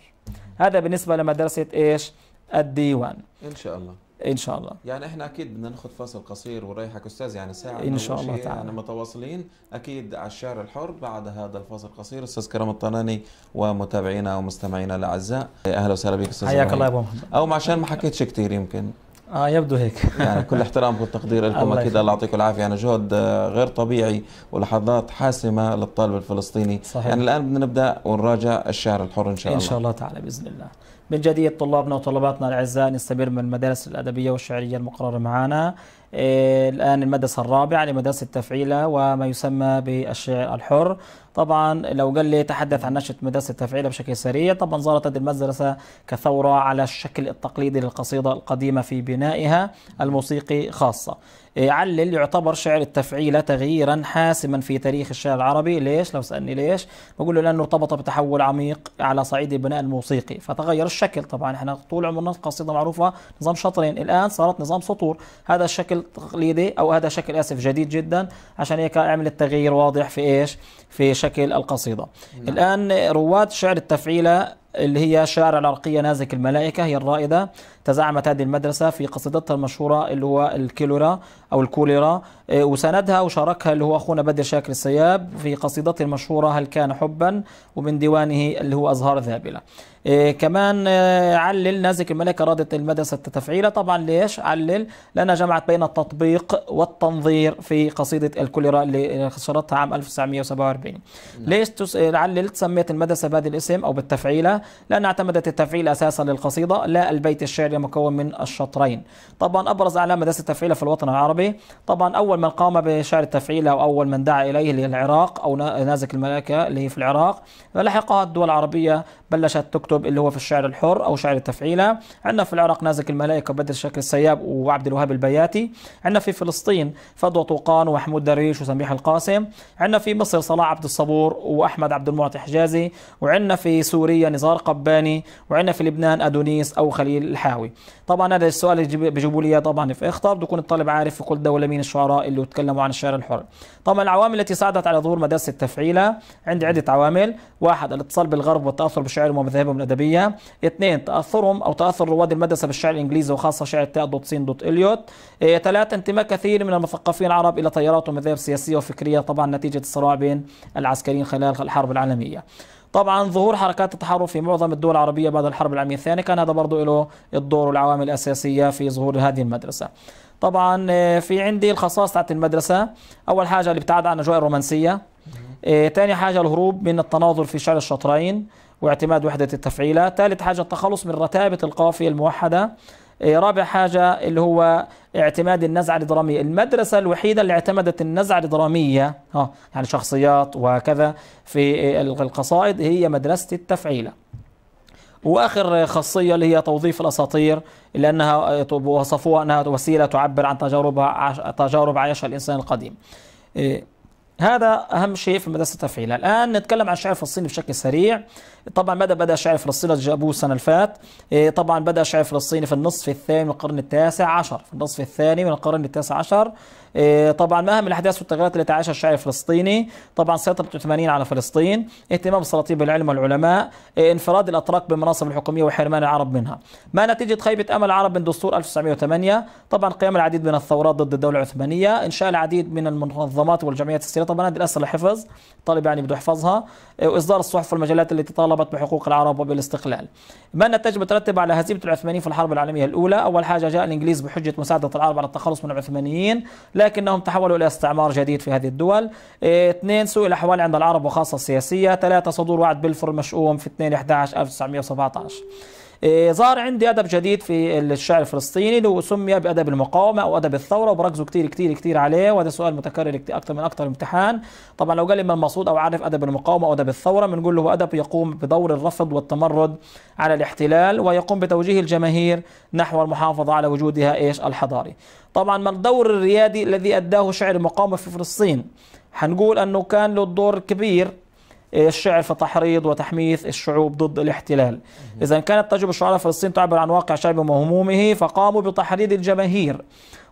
هذا بالنسبة لمدرسة إيش الديوان إن شاء الله ان شاء الله يعني احنا اكيد بدنا ناخذ فاصل قصير ونريحك استاذ يعني ساعه ان شاء الله تعالى يعني متواصلين اكيد على الشارع الحر بعد هذا الفاصل القصير استاذ كرم الطناني ومتابعينا ومستمعينا الاعزاء اهلا وسهلا بك استاذ حياك الله يا ابو محمد او عشان ما حكيتش كثير يمكن اه يبدو هيك يعني كل احترامك والتقدير لكم اكيد الله يعطيكم العافيه يعني جهد آه، غير طبيعي ولحظات حاسمه للطالب الفلسطيني صحيح. يعني الان بدنا نبدا ونراجع الشعر الحر ان شاء الله ان شاء الله تعالى باذن الله من جديد طلابنا وطلباتنا الاعزاء نستمر من المدارس الادبيه والشعريه المقرره معنا آه، الان المدرسه الرابعه لمدرسه تفعيله وما يسمى بالشعر الحر طبعا لو قال لي تحدث عن نشأة مدرسة التفعيلة بشكل سريع طبعا ظهرت هذه المدرسة كثورة على الشكل التقليدي للقصيدة القديمة في بنائها الموسيقي خاصة علل يعتبر شعر التفعيلة تغييرا حاسما في تاريخ الشعر العربي ليش لو سألني ليش بقول له لأنه ارتبط بتحول عميق على صعيد البناء الموسيقي فتغير الشكل طبعا احنا طول عمرنا القصيدة معروفة نظام شطرين الآن صارت نظام سطور هذا الشكل تقليدي أو هذا شكل آسف جديد جدا عشان هيك عمل التغيير واضح في إيش في شكل شكل القصيدة نعم. الآن رواد شعر التفعيلة اللي هي شاعر العرقية نازك الملائكة هي الرائدة تزعمت هذه المدرسة في قصيدتها المشهورة اللي هو الكيلورا أو الكوليرا آه، وسندها وشاركها اللي هو أخونا بدر شاكر السياب في قصيدته المشهورة هل كان حبا ومن ديوانه اللي هو أزهار ذابلة آه، كمان آه، علل نازك الملك أرادت المدرسة التفعيلة طبعا ليش علل لأنها جمعت بين التطبيق والتنظير في قصيدة الكوليرا اللي شرطها عام 1947 نعم. ليش علل سميت المدرسة بهذا الاسم أو بالتفعيلة لأنها اعتمدت التفعيل أساسا للقصيدة لا البيت الشعري مكون من الشطرين طبعا أبرز أعلام مدرسة التفعيلة في الوطن العربي طبعا أول من قام بشعر التفعيلة أو أول من دعا إليه للعراق أو نازك الملكة اللي هي في العراق لحقها الدول العربية بلشت تكتب اللي هو في الشعر الحر أو شعر التفعيلة عندنا في العراق نازك الملائكة بدر شاكر السياب وعبد الوهاب البياتي عندنا في فلسطين فضوى طوقان ومحمود درويش وسميح القاسم عندنا في مصر صلاح عبد الصبور وأحمد عبد المعطي حجازي وعندنا في سوريا نزار قباني وعندنا في لبنان أدونيس أو خليل الحاوي الشعراوي طبعا هذا السؤال اللي بيجيبوا لي اياه طبعا في اخطر بده يكون الطالب عارف في كل دوله مين الشعراء اللي تكلموا عن الشعر الحر طبعا العوامل التي ساعدت على ظهور مدرسه التفعيله عندي عده عوامل واحد الاتصال بالغرب والتاثر بشعرهم ومذاهبهم الادبيه اثنين تاثرهم او تاثر رواد المدرسه بالشعر الانجليزي وخاصه شعر تاء دوت سين دوت اليوت إيه، ثلاثه انتماء كثير من المثقفين العرب الى تيارات ومذاهب سياسيه وفكريه طبعا نتيجه الصراع بين العسكريين خلال الحرب العالميه طبعا ظهور حركات التحرر في معظم الدول العربية بعد الحرب العالمية الثانية كان هذا برضو له الدور والعوامل الأساسية في ظهور هذه المدرسة طبعا آه، في عندي الخصائص تاعت المدرسة أول حاجة الابتعاد عن الأجواء الرومانسية ثاني آه، حاجة الهروب من التناظر في شعر الشطرين واعتماد وحدة التفعيلة ثالث حاجة التخلص من رتابة القافية الموحدة إيه، رابع حاجة اللي هو اعتماد النزعة الدرامية المدرسة الوحيدة اللي اعتمدت النزعة الدرامية اه يعني شخصيات وكذا في إيه، القصائد هي مدرسة التفعيلة واخر خاصيه اللي هي توظيف الاساطير لانها وصفوها انها وسيله تعبر عن تجارب تجارب عايشها الانسان القديم. إيه، هذا اهم شيء في مدرسه التفعيلة الان نتكلم عن الشعر الفلسطيني بشكل سريع. إيه، طبعا بدا بدا شعر فلسطين جابوه السنه اللي فات طبعا بدا شعر الفلسطيني في النصف الثاني من القرن التاسع عشر في النصف الثاني من القرن التاسع عشر إيه، طبعا ما اهم الاحداث والتغيرات اللي تعاشها الشعر الفلسطيني طبعا سيطره العثمانيين على فلسطين اهتمام السلاطين بالعلم والعلماء إيه، انفراد الاتراك بالمناصب الحكوميه وحرمان العرب منها ما نتيجه خيبه امل العرب من دستور 1908 طبعا قيام العديد من الثورات ضد الدوله العثمانيه انشاء العديد من المنظمات والجمعيات السياسيه طبعا هذه الاسئله حفظ طالب يعني بده يحفظها واصدار الصحف والمجلات التي طالب ارتبط بحقوق العرب وبالاستقلال ما النتائج مترتب على هزيمة العثمانيين في الحرب العالمية الأولى أول حاجة جاء الإنجليز بحجة مساعدة العرب على التخلص من العثمانيين لكنهم تحولوا إلى استعمار جديد في هذه الدول إيه، اثنين سوء الأحوال عند العرب وخاصة السياسية ثلاثة صدور وعد بلفور المشؤوم في 2 11 1917 إيه، ظهر عندي أدب جديد في الشعر الفلسطيني اللي سمي بأدب المقاومة أو أدب الثورة وبركزوا كتير كتير كتير عليه وهذا سؤال متكرر أكثر من أكثر امتحان طبعا لو قال لي المقصود أو عارف أدب المقاومة أو أدب الثورة بنقول له هو أدب يقوم بدور الرفض والتمرد على الاحتلال ويقوم بتوجيه الجماهير نحو المحافظة على وجودها إيش الحضاري طبعا ما الدور الريادي الذي أداه شعر المقاومة في فلسطين هنقول أنه كان له دور كبير الشعر في تحريض وتحميث الشعوب ضد الاحتلال إذا كانت تجربة الشعراء الفلسطينيين تعبر عن واقع شعب وهمومه فقاموا بتحريض الجماهير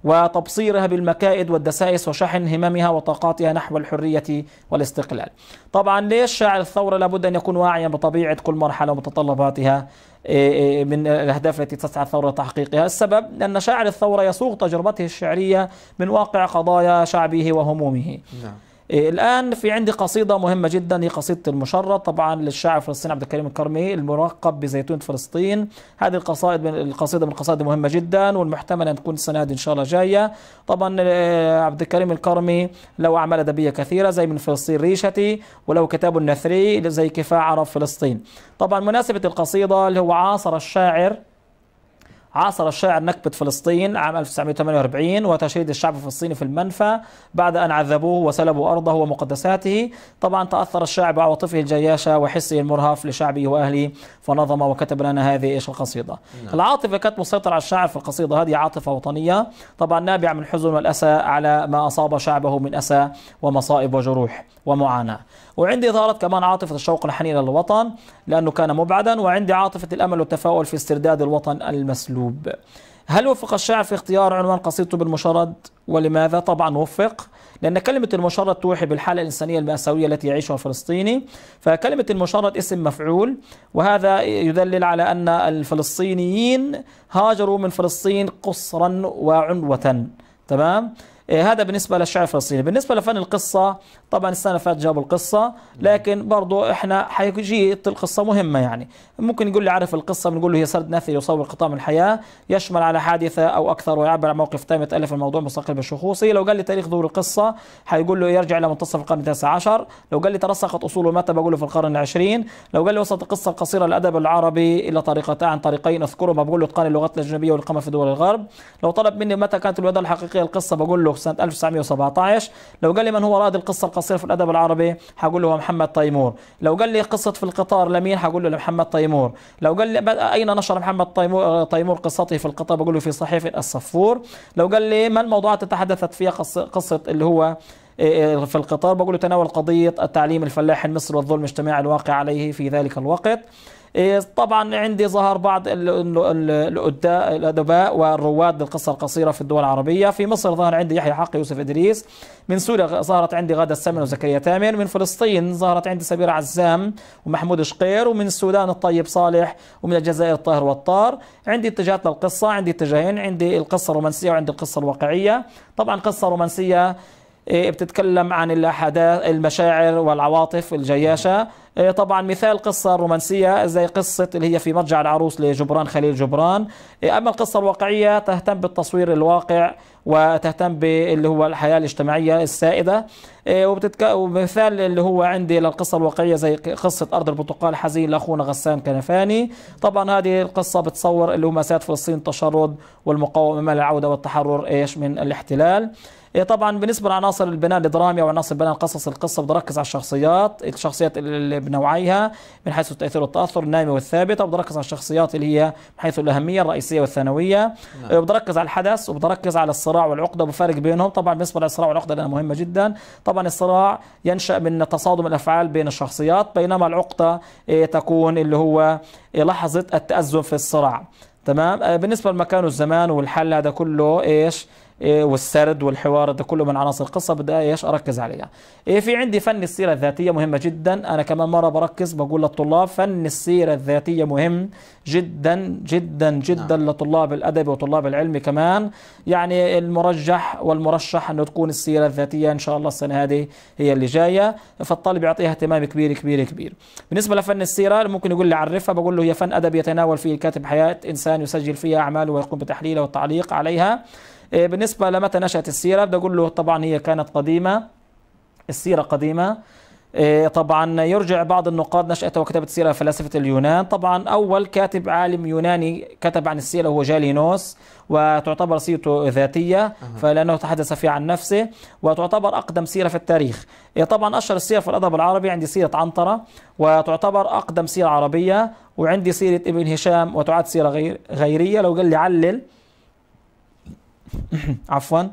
وتبصيرها بالمكائد والدسائس وشحن هممها وطاقاتها نحو الحرية والاستقلال طبعا ليش شاعر الثورة لابد أن يكون واعيا بطبيعة كل مرحلة ومتطلباتها إيه، إيه، من الأهداف التي تسعى الثورة تحقيقها السبب أن شاعر الثورة يسوق تجربته الشعرية من واقع قضايا شعبه وهمومه نعم. إيه، الآن في عندي قصيدة مهمة جدا هي قصيدة المشرط طبعا للشاعر الفلسطيني عبد الكريم الكرمي المرقب بزيتونة فلسطين هذه القصائد من القصيدة من القصائد المهمة جدا والمحتمل أن تكون السنة هذه إن شاء الله جاية طبعا آه، عبد الكريم الكرمي له أعمال أدبية كثيرة زي من فلسطين ريشتي وله كتاب النثري زي كفاح عرب فلسطين طبعا مناسبة القصيدة اللي هو عاصر الشاعر عاصر الشاعر نكبة فلسطين عام 1948 وتشريد الشعب الفلسطيني في المنفى بعد أن عذبوه وسلبوا أرضه ومقدساته طبعا تأثر الشاعر بعواطفه الجياشة وحسه المرهف لشعبه وأهله فنظم وكتب لنا هذه إيش القصيدة نعم. العاطفة كانت مسيطرة على الشاعر في القصيدة هذه عاطفة وطنية طبعا نابعة من حزن والأسى على ما أصاب شعبه من أسى ومصائب وجروح ومعاناة وعندي ظهرت كمان عاطفة الشوق الحنين للوطن لأنه كان مبعدا وعندي عاطفة الأمل والتفاؤل في استرداد الوطن المسلوب هل وفق الشاعر في اختيار عنوان قصيدته بالمشرد ولماذا؟ طبعا وفق لأن كلمة المشرد توحي بالحالة الإنسانية المأساوية التي يعيشها الفلسطيني فكلمة المشرد اسم مفعول وهذا يدلل على أن الفلسطينيين هاجروا من فلسطين قصرا وعنوة تمام؟ إيه، هذا بالنسبة للشعر الفلسطيني بالنسبة لفن القصة طبعا السنة اللي فاتت جابوا القصة لكن برضو احنا حيجي القصة مهمة يعني ممكن يقول لي عارف القصة بنقول له هي سرد نثري يصور قطام الحياة يشمل على حادثة أو أكثر ويعبر عن موقف تام يتألف الموضوع مستقل بالشخوصي لو قال لي تاريخ ظهور القصة حيقول له يرجع إلى منتصف القرن التاسع عشر لو قال لي ترسخت أصوله متى بقول له في القرن العشرين لو قال لي وصلت القصة القصيرة للأدب العربي إلى طريقتان عن طريقين أذكرهما بقول له إتقان اللغات الأجنبية والإقامة في دول الغرب لو طلب مني متى كانت الوداع الحقيقية القصة بقول له في سنة 1917 لو قال لي من هو رائد القصة القصيرة في الأدب العربي حقول له محمد تيمور لو قال لي قصة في القطار لمين حقول له لمحمد تيمور لو قال لي أين نشر محمد تيمور, آه، تيمور قصته في القطار بقول له في صحيفة الصفور لو قال لي ما الموضوعات تحدثت فيها قصة اللي هو آه، آه، في القطار بقول له تناول قضية التعليم الفلاحي المصري والظلم الاجتماعي الواقع عليه في ذلك الوقت إيه، طبعا عندي ظهر بعض الأدباء والرواد للقصة القصيرة في الدول العربية في مصر ظهر عندي يحيى حق يوسف إدريس من سوريا ظهرت عندي غادة السمن وزكريا تامر من فلسطين ظهرت عندي سمير عزام ومحمود شقير ومن السودان الطيب صالح ومن الجزائر الطاهر والطار عندي اتجاهات للقصة عندي اتجاهين عندي القصة الرومانسية وعندي القصة الواقعية طبعا قصة رومانسية إيه، بتتكلم عن الأحداث المشاعر والعواطف الجياشة إيه، طبعا مثال قصة رومانسية زي قصة اللي هي في مرجع العروس لجبران خليل جبران إيه، أما القصة الواقعية تهتم بالتصوير الواقع وتهتم باللي هو الحياة الاجتماعية السائدة وبتتك... ومثال اللي هو عندي للقصة الواقعية زي قصة أرض البرتقال حزين لأخونا غسان كنفاني طبعا هذه القصة بتصور اللي هو مسات فلسطين التشرد والمقاومة للعودة والتحرر إيش من الاحتلال إيه، طبعا بالنسبه لعناصر البناء الدرامي او عناصر البناء القصص القصه بتركز على الشخصيات الشخصيات اللي بنوعيها من حيث التاثير والتاثر النايمه والثابته وبتركز على الشخصيات اللي هي من حيث الاهميه الرئيسيه والثانويه نعم. إيه، وبتركز على الحدث وبتركز على الصراع والعقده وبفارق بينهم طبعا بالنسبه للصراع والعقده لانها مهمه جدا طبعا الصراع ينشا من تصادم الافعال بين الشخصيات بينما العقده إيه، تكون اللي هو لحظه التازم في الصراع تمام آه، بالنسبه للمكان والزمان والحل هذا كله ايش إيه، والسرد والحوار ده كله من عناصر القصه بدي ايش اركز عليها إيه، في عندي فن السيره الذاتيه مهمه جدا انا كمان مره بركز بقول للطلاب فن السيره الذاتيه مهم جدا جدا جدا نعم. لطلاب الادب وطلاب العلم كمان يعني المرجح والمرشح انه تكون السيره الذاتيه ان شاء الله السنه هذه هي اللي جايه فالطالب يعطيها اهتمام كبير كبير كبير بالنسبه لفن السيره ممكن يقول لي عرفها بقول له هي فن ادبي يتناول فيه الكاتب حياه انسان يسجل فيها اعماله ويقوم بتحليلها والتعليق عليها إيه، بالنسبة لمتى نشأت السيرة بدي أقول له طبعا هي كانت قديمة السيرة قديمة إيه، طبعا يرجع بعض النقاد نشأتها وكتابة السيرة فلاسفة اليونان طبعا أول كاتب عالم يوناني كتب عن السيرة هو جالينوس وتعتبر سيرته ذاتية فلأنه تحدث فيها عن نفسه وتعتبر أقدم سيرة في التاريخ إيه، طبعا أشهر السير في الأدب العربي عندي سيرة عنترة وتعتبر أقدم سيرة عربية وعندي سيرة ابن هشام وتعد سيرة غير غيرية لو قال لي علل عفوا نعم.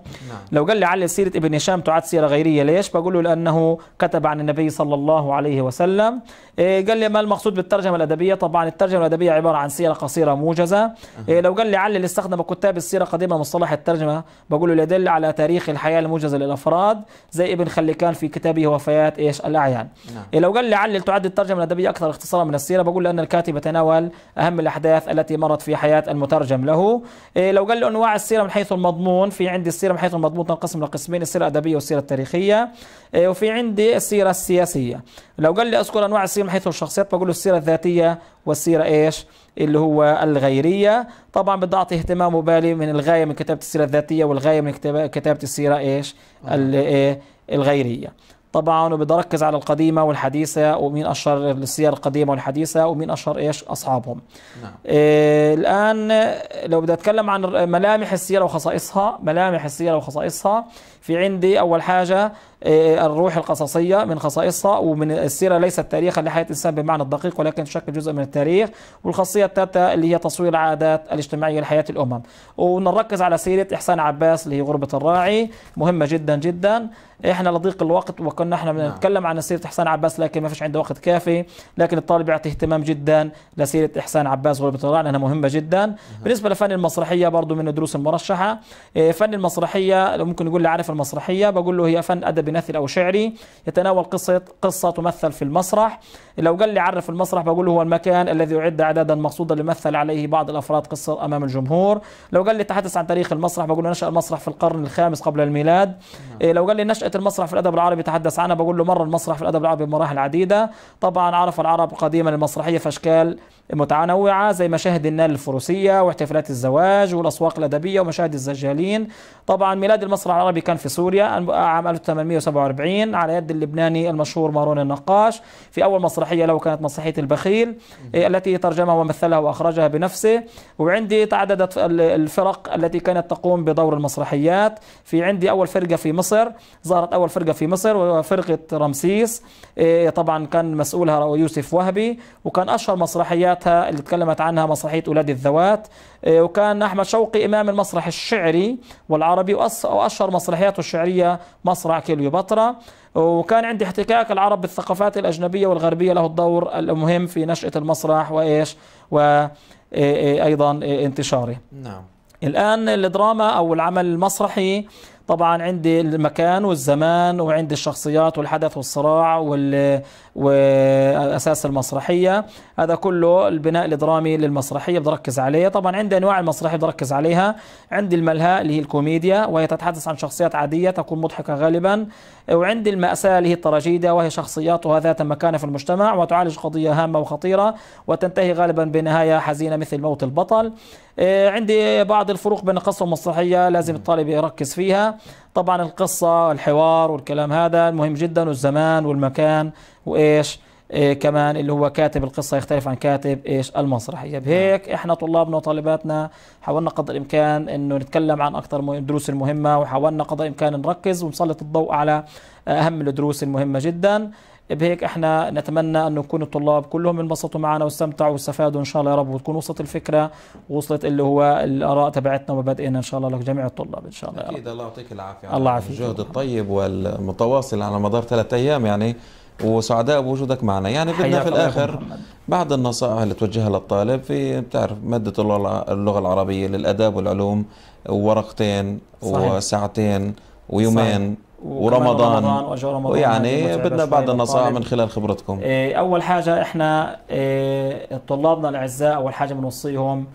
لو قال لي علي سيرة ابن هشام تعاد سيرة غيرية ليش بقول له لأنه كتب عن النبي صلى الله عليه وسلم إيه قال لي ما المقصود بالترجمة الأدبية طبعا الترجمة الأدبيه عبارة عن سيرة قصيرة موجزة إيه لو قال لي علي اللي استخدم كتاب السيرة قديما مصطلح الترجمة بقول له يدل على تاريخ الحياة الموجزة للأفراد زي ابن خليكان في كتابه وفيات إيش الأعيان نعم. إيه لو قال لي علي تعد الترجمة الأدبية أكثر اختصارا من السيرة بقول لأن الكاتب تناول أهم الأحداث التي مرت في حياة المترجم له إيه لو قال لي أنواع السيرة من حيث المضمون في عندي السيرة من حيث المضمون تنقسم لقسمين السيرة الأدبية والسيرة التاريخية آه، وفي عندي السيرة السياسية لو قال لي أذكر أنواع السيرة من حيث الشخصيات بقول له السيرة الذاتية والسيرة إيش اللي هو الغيرية طبعا بدي أعطي اهتمام وبالي من الغاية من كتابة السيرة الذاتية والغاية من كتابة السيرة إيش إيه؟ الغيرية طبعا وبدي اركز على القديمه والحديثه ومين اشهر السير القديمه والحديثه ومين اشهر ايش اصحابهم نعم. إيه الان لو بدي اتكلم عن ملامح السيره وخصائصها ملامح السيره وخصائصها في عندي أول حاجة آه، الروح القصصية من خصائصها ومن السيرة ليست تاريخا لحياة الإنسان بمعنى الدقيق ولكن تشكل جزء من التاريخ والخاصية الثالثة اللي هي تصوير العادات الاجتماعية لحياة الأمم ونركز على سيرة إحسان عباس اللي هي غربة الراعي مهمة جدا جدا احنا لضيق الوقت وكنا احنا نعم. بنتكلم عن سيره احسان عباس لكن ما فيش عنده وقت كافي لكن الطالب يعطي اهتمام جدا لسيره احسان عباس غربة الراعي لانها مهمه جدا نعم. بالنسبه لفن المسرحيه برضه من الدروس المرشحه آه، فن المسرحيه ممكن نقول لعارف المسرحيه بقول له هي فن ادبي نثري او شعري يتناول قصه قصه تمثل في المسرح لو قال لي عرف المسرح بقول له هو المكان الذي يعد اعدادا مقصودا ليمثل عليه بعض الافراد قصه امام الجمهور لو قال لي تحدث عن تاريخ المسرح بقول له نشا المسرح في القرن الخامس قبل الميلاد نعم. إيه، لو قال لي نشاه المسرح في الادب العربي تحدث عنها بقول له مر المسرح في الادب العربي بمراحل عديده طبعا عرف العرب قديما المسرحيه في اشكال متنوعة زي مشاهد النال الفروسية واحتفالات الزواج والأسواق الأدبية ومشاهد الزجالين طبعا ميلاد المسرح العربي كان في سوريا عام 1847 على يد اللبناني المشهور مارون النقاش في أول مسرحية له كانت مسرحية البخيل إيه، التي ترجمها ومثلها وأخرجها بنفسه وعندي تعددت الفرق التي كانت تقوم بدور المسرحيات في عندي أول فرقة في مصر ظهرت أول فرقة في مصر وفرقة رمسيس إيه، طبعا كان مسؤولها يوسف وهبي وكان أشهر مسرحيات مسرحياتها اللي تكلمت عنها مسرحية أولاد الذوات آه، وكان أحمد شوقي إمام المسرح الشعري والعربي وأشهر مسرحياته الشعرية مسرح كليوباترا وكان عندي احتكاك العرب بالثقافات الأجنبية والغربية له الدور المهم في نشأة المسرح وإيش وأيضا آه، آه، انتشاره نعم الآن الدراما أو العمل المسرحي طبعا عندي المكان والزمان وعندي الشخصيات والحدث والصراع وأساس المسرحية هذا كله البناء الدرامي للمسرحية بدركز عليه طبعا عندي أنواع المسرحية بركز عليها عندي الملهى اللي هي الكوميديا وهي تتحدث عن شخصيات عادية تكون مضحكة غالبا وعندي المأساة اللي هي التراجيديا وهي شخصياتها ذات مكانة في المجتمع وتعالج قضية هامة وخطيرة وتنتهي غالبا بنهاية حزينة مثل موت البطل آه، عندي بعض الفروق بين القصة والمسرحية لازم الطالب يركز فيها طبعا القصة والحوار والكلام هذا مهم جدا والزمان والمكان وإيش إيه كمان اللي هو كاتب القصة يختلف عن كاتب إيش المسرحية بهيك طيب نعم. إحنا طلابنا وطالباتنا حاولنا قدر الإمكان إنه نتكلم عن أكثر الدروس المهمة وحاولنا قدر الإمكان نركز ونسلط الضوء على أهم الدروس المهمة جداً بهيك احنا نتمنى انه يكون الطلاب كلهم انبسطوا معنا واستمتعوا واستفادوا ان شاء الله يا رب وتكون وصلت الفكره ووصلت اللي هو الاراء تبعتنا ومبادئنا ان شاء الله لجميع الطلاب ان شاء الله اكيد الله يعطيك العافيه الله يعافيك الجهد الطيب والمتواصل على مدار ثلاث ايام يعني وسعداء بوجودك معنا يعني بدنا في الاخر بعض النصائح اللي توجهها للطالب في بتعرف ماده اللغه العربيه للاداب والعلوم ورقتين صحيح. وساعتين ويومين صحيح. ورمضان, ورمضان واجواء رمضان ويعني بدنا بعض النصائح من خلال خبرتكم إيه اول حاجه احنا إيه طلابنا الاعزاء اول حاجه بنوصيهم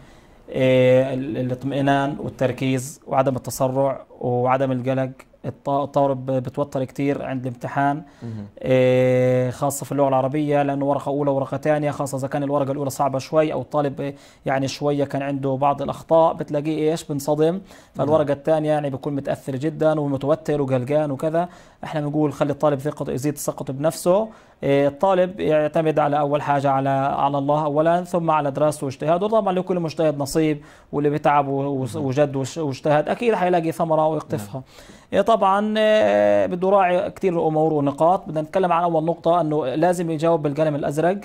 إيه الاطمئنان والتركيز وعدم التسرع وعدم القلق الطالب بتوتر كثير عند الامتحان آه، خاصه في اللغه العربيه لانه ورقه اولى ورقه ثانيه خاصه اذا كان الورقه الاولى صعبه شوي او الطالب يعني شويه كان عنده بعض الاخطاء بتلاقيه ايش بنصدم فالورقه نعم. الثانيه يعني بيكون متاثر جدا ومتوتر وقلقان وكذا احنا بنقول خلي الطالب ثقته يزيد ثقته بنفسه إيه، الطالب يعتمد على اول حاجه على على الله اولا ثم على دراسته واجتهاده طبعا لكل مجتهد نصيب واللي بتعب وجد واجتهد اكيد حيلاقي ثمره ويقطفها نعم. إيه، طبعا إيه، بده راعي كثير امور ونقاط بدنا نتكلم عن اول نقطه انه لازم يجاوب بالقلم الازرق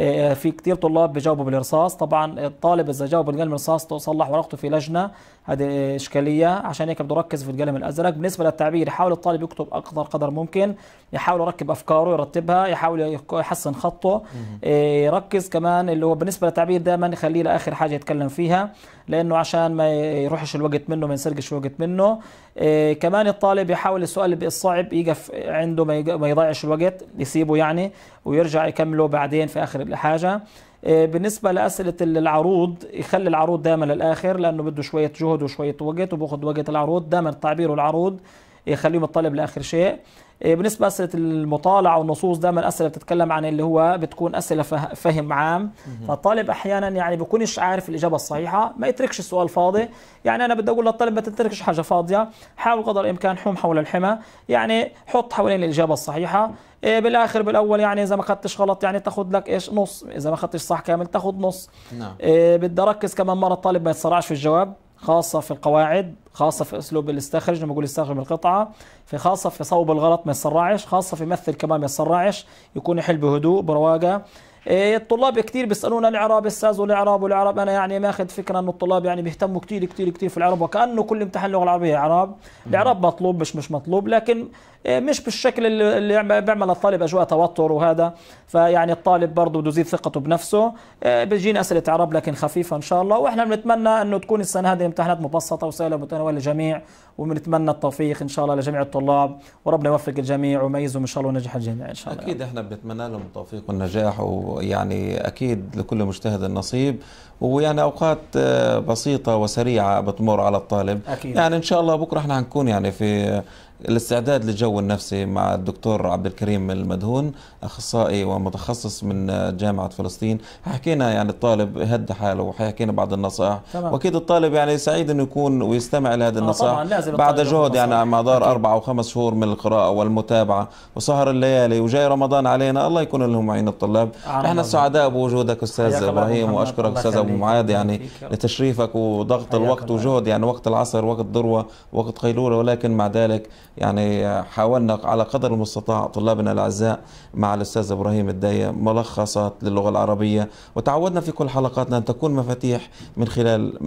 آه، في كثير طلاب بجاوبوا بالرصاص طبعا الطالب اذا جاوب بالقلم الرصاص تصلح ورقته في لجنه هذه اشكاليه عشان هيك بده يركز في القلم الازرق بالنسبه للتعبير يحاول الطالب يكتب اقدر قدر ممكن يحاول يركب افكاره يرتبها يحاول يحسن خطه آه، يركز كمان اللي هو بالنسبه للتعبير دائما يخليه لاخر حاجه يتكلم فيها لانه عشان ما يروحش الوقت منه ما ينسرقش الوقت منه إيه كمان الطالب يحاول السؤال الصعب يقف عنده ما يضيعش الوقت يسيبه يعني ويرجع يكمله بعدين في اخر الحاجه إيه، بالنسبة لأسئلة العروض يخلي العروض دائما للآخر لأنه بده شوية جهد وشوية وقت وبأخذ وقت العروض دائما التعبير والعروض يخليهم الطالب لآخر شيء إيه، بالنسبه لاسئله المطالعه والنصوص دايما الاسئله بتتكلم عن اللي هو بتكون اسئله فهم عام فالطالب احيانا يعني بيكونش عارف الاجابه الصحيحه ما يتركش السؤال فاضي يعني انا بدي اقول للطالب ما تتركش حاجه فاضيه حاول قدر الامكان حوم حول الحمى يعني حط حوالين الاجابه الصحيحه إيه بالاخر بالاول يعني اذا ما اخذتش غلط يعني تاخذ لك ايش نص اذا ما اخذتش صح كامل تاخذ نص نعم. إيه بدي اركز كمان مره الطالب ما يتسرعش في الجواب خاصة في القواعد خاصة في أسلوب الاستخرج لما أقول استخرج من القطعة في خاصة في صوب الغلط ما يتسرعش خاصة في مثل كمان ما يتسرعش يكون يحل بهدوء برواقة إيه، الطلاب كثير بيسالونا الاعراب استاذ والاعراب والاعراب انا يعني ماخذ فكره انه الطلاب يعني بيهتموا كثير كثير كثير في العرب وكانه كل امتحان اللغه العربيه اعراب الاعراب مطلوب مش مش مطلوب لكن إيه، مش بالشكل اللي بيعمل الطالب اجواء توتر وهذا فيعني الطالب برضه بده يزيد ثقته بنفسه إيه، بيجينا اسئله اعراب لكن خفيفه ان شاء الله واحنا بنتمنى انه تكون السنه هذه الامتحانات مبسطه وسهله ومتناوله للجميع وبنتمنى التوفيق ان شاء الله لجميع الطلاب وربنا يوفق الجميع ويميزهم ان شاء الله ونجح الجميع ان شاء الله اكيد احنا بنتمنى لهم التوفيق والنجاح ويعني اكيد لكل مجتهد النصيب ويعني اوقات آه، بسيطه وسريعه بتمر على الطالب أكيد. يعني ان شاء الله بكره احنا هنكون يعني في الاستعداد للجو النفسي مع الدكتور عبد الكريم المدهون اخصائي ومتخصص من جامعه فلسطين حكينا يعني الطالب هدى حاله وحكينا بعض النصائح واكيد الطالب يعني سعيد انه يكون ويستمع لهذه آه، النصائح بعد جهد يعني مدار اربع او خمس شهور من القراءه والمتابعه وسهر الليالي وجاي رمضان علينا الله يكون لهم عين الطلاب احنا آه، سعداء بوجودك استاذ ابراهيم واشكرك استاذ ابو معاذ يعني لتشريفك وضغط الوقت وجهد يعني وقت العصر وقت ذروه وقت قيلوله ولكن مع ذلك يعني حاولنا على قدر المستطاع طلابنا الأعزاء مع الأستاذ إبراهيم الداية ملخصات للغة العربية وتعودنا في كل حلقاتنا أن تكون مفاتيح من خلال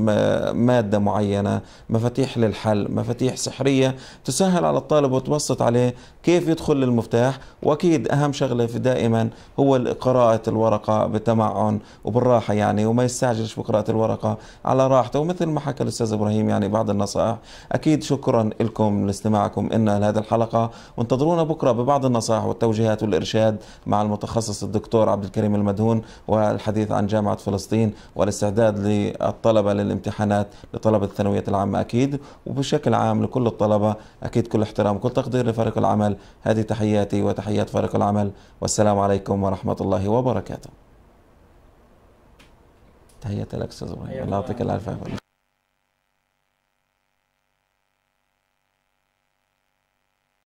مادة معينة مفاتيح للحل مفاتيح سحرية تسهل على الطالب وتبسط عليه كيف يدخل للمفتاح وأكيد أهم شغلة في دائما هو قراءة الورقة بتمعن وبالراحة يعني وما يستعجلش بقراءة الورقة على راحته ومثل ما حكى الأستاذ إبراهيم يعني بعض النصائح أكيد شكرا لكم لاستماعكم منا لهذه الحلقة وانتظرونا بكرة ببعض النصائح والتوجيهات والإرشاد مع المتخصص الدكتور عبد الكريم المدهون والحديث عن جامعة فلسطين والاستعداد للطلبة للامتحانات لطلبة الثانوية العامة أكيد وبشكل عام لكل الطلبة أكيد كل احترام وكل تقدير لفريق العمل هذه تحياتي وتحيات فريق العمل والسلام عليكم ورحمة الله وبركاته تحياتي لك استاذ ابراهيم الله يعطيك العافيه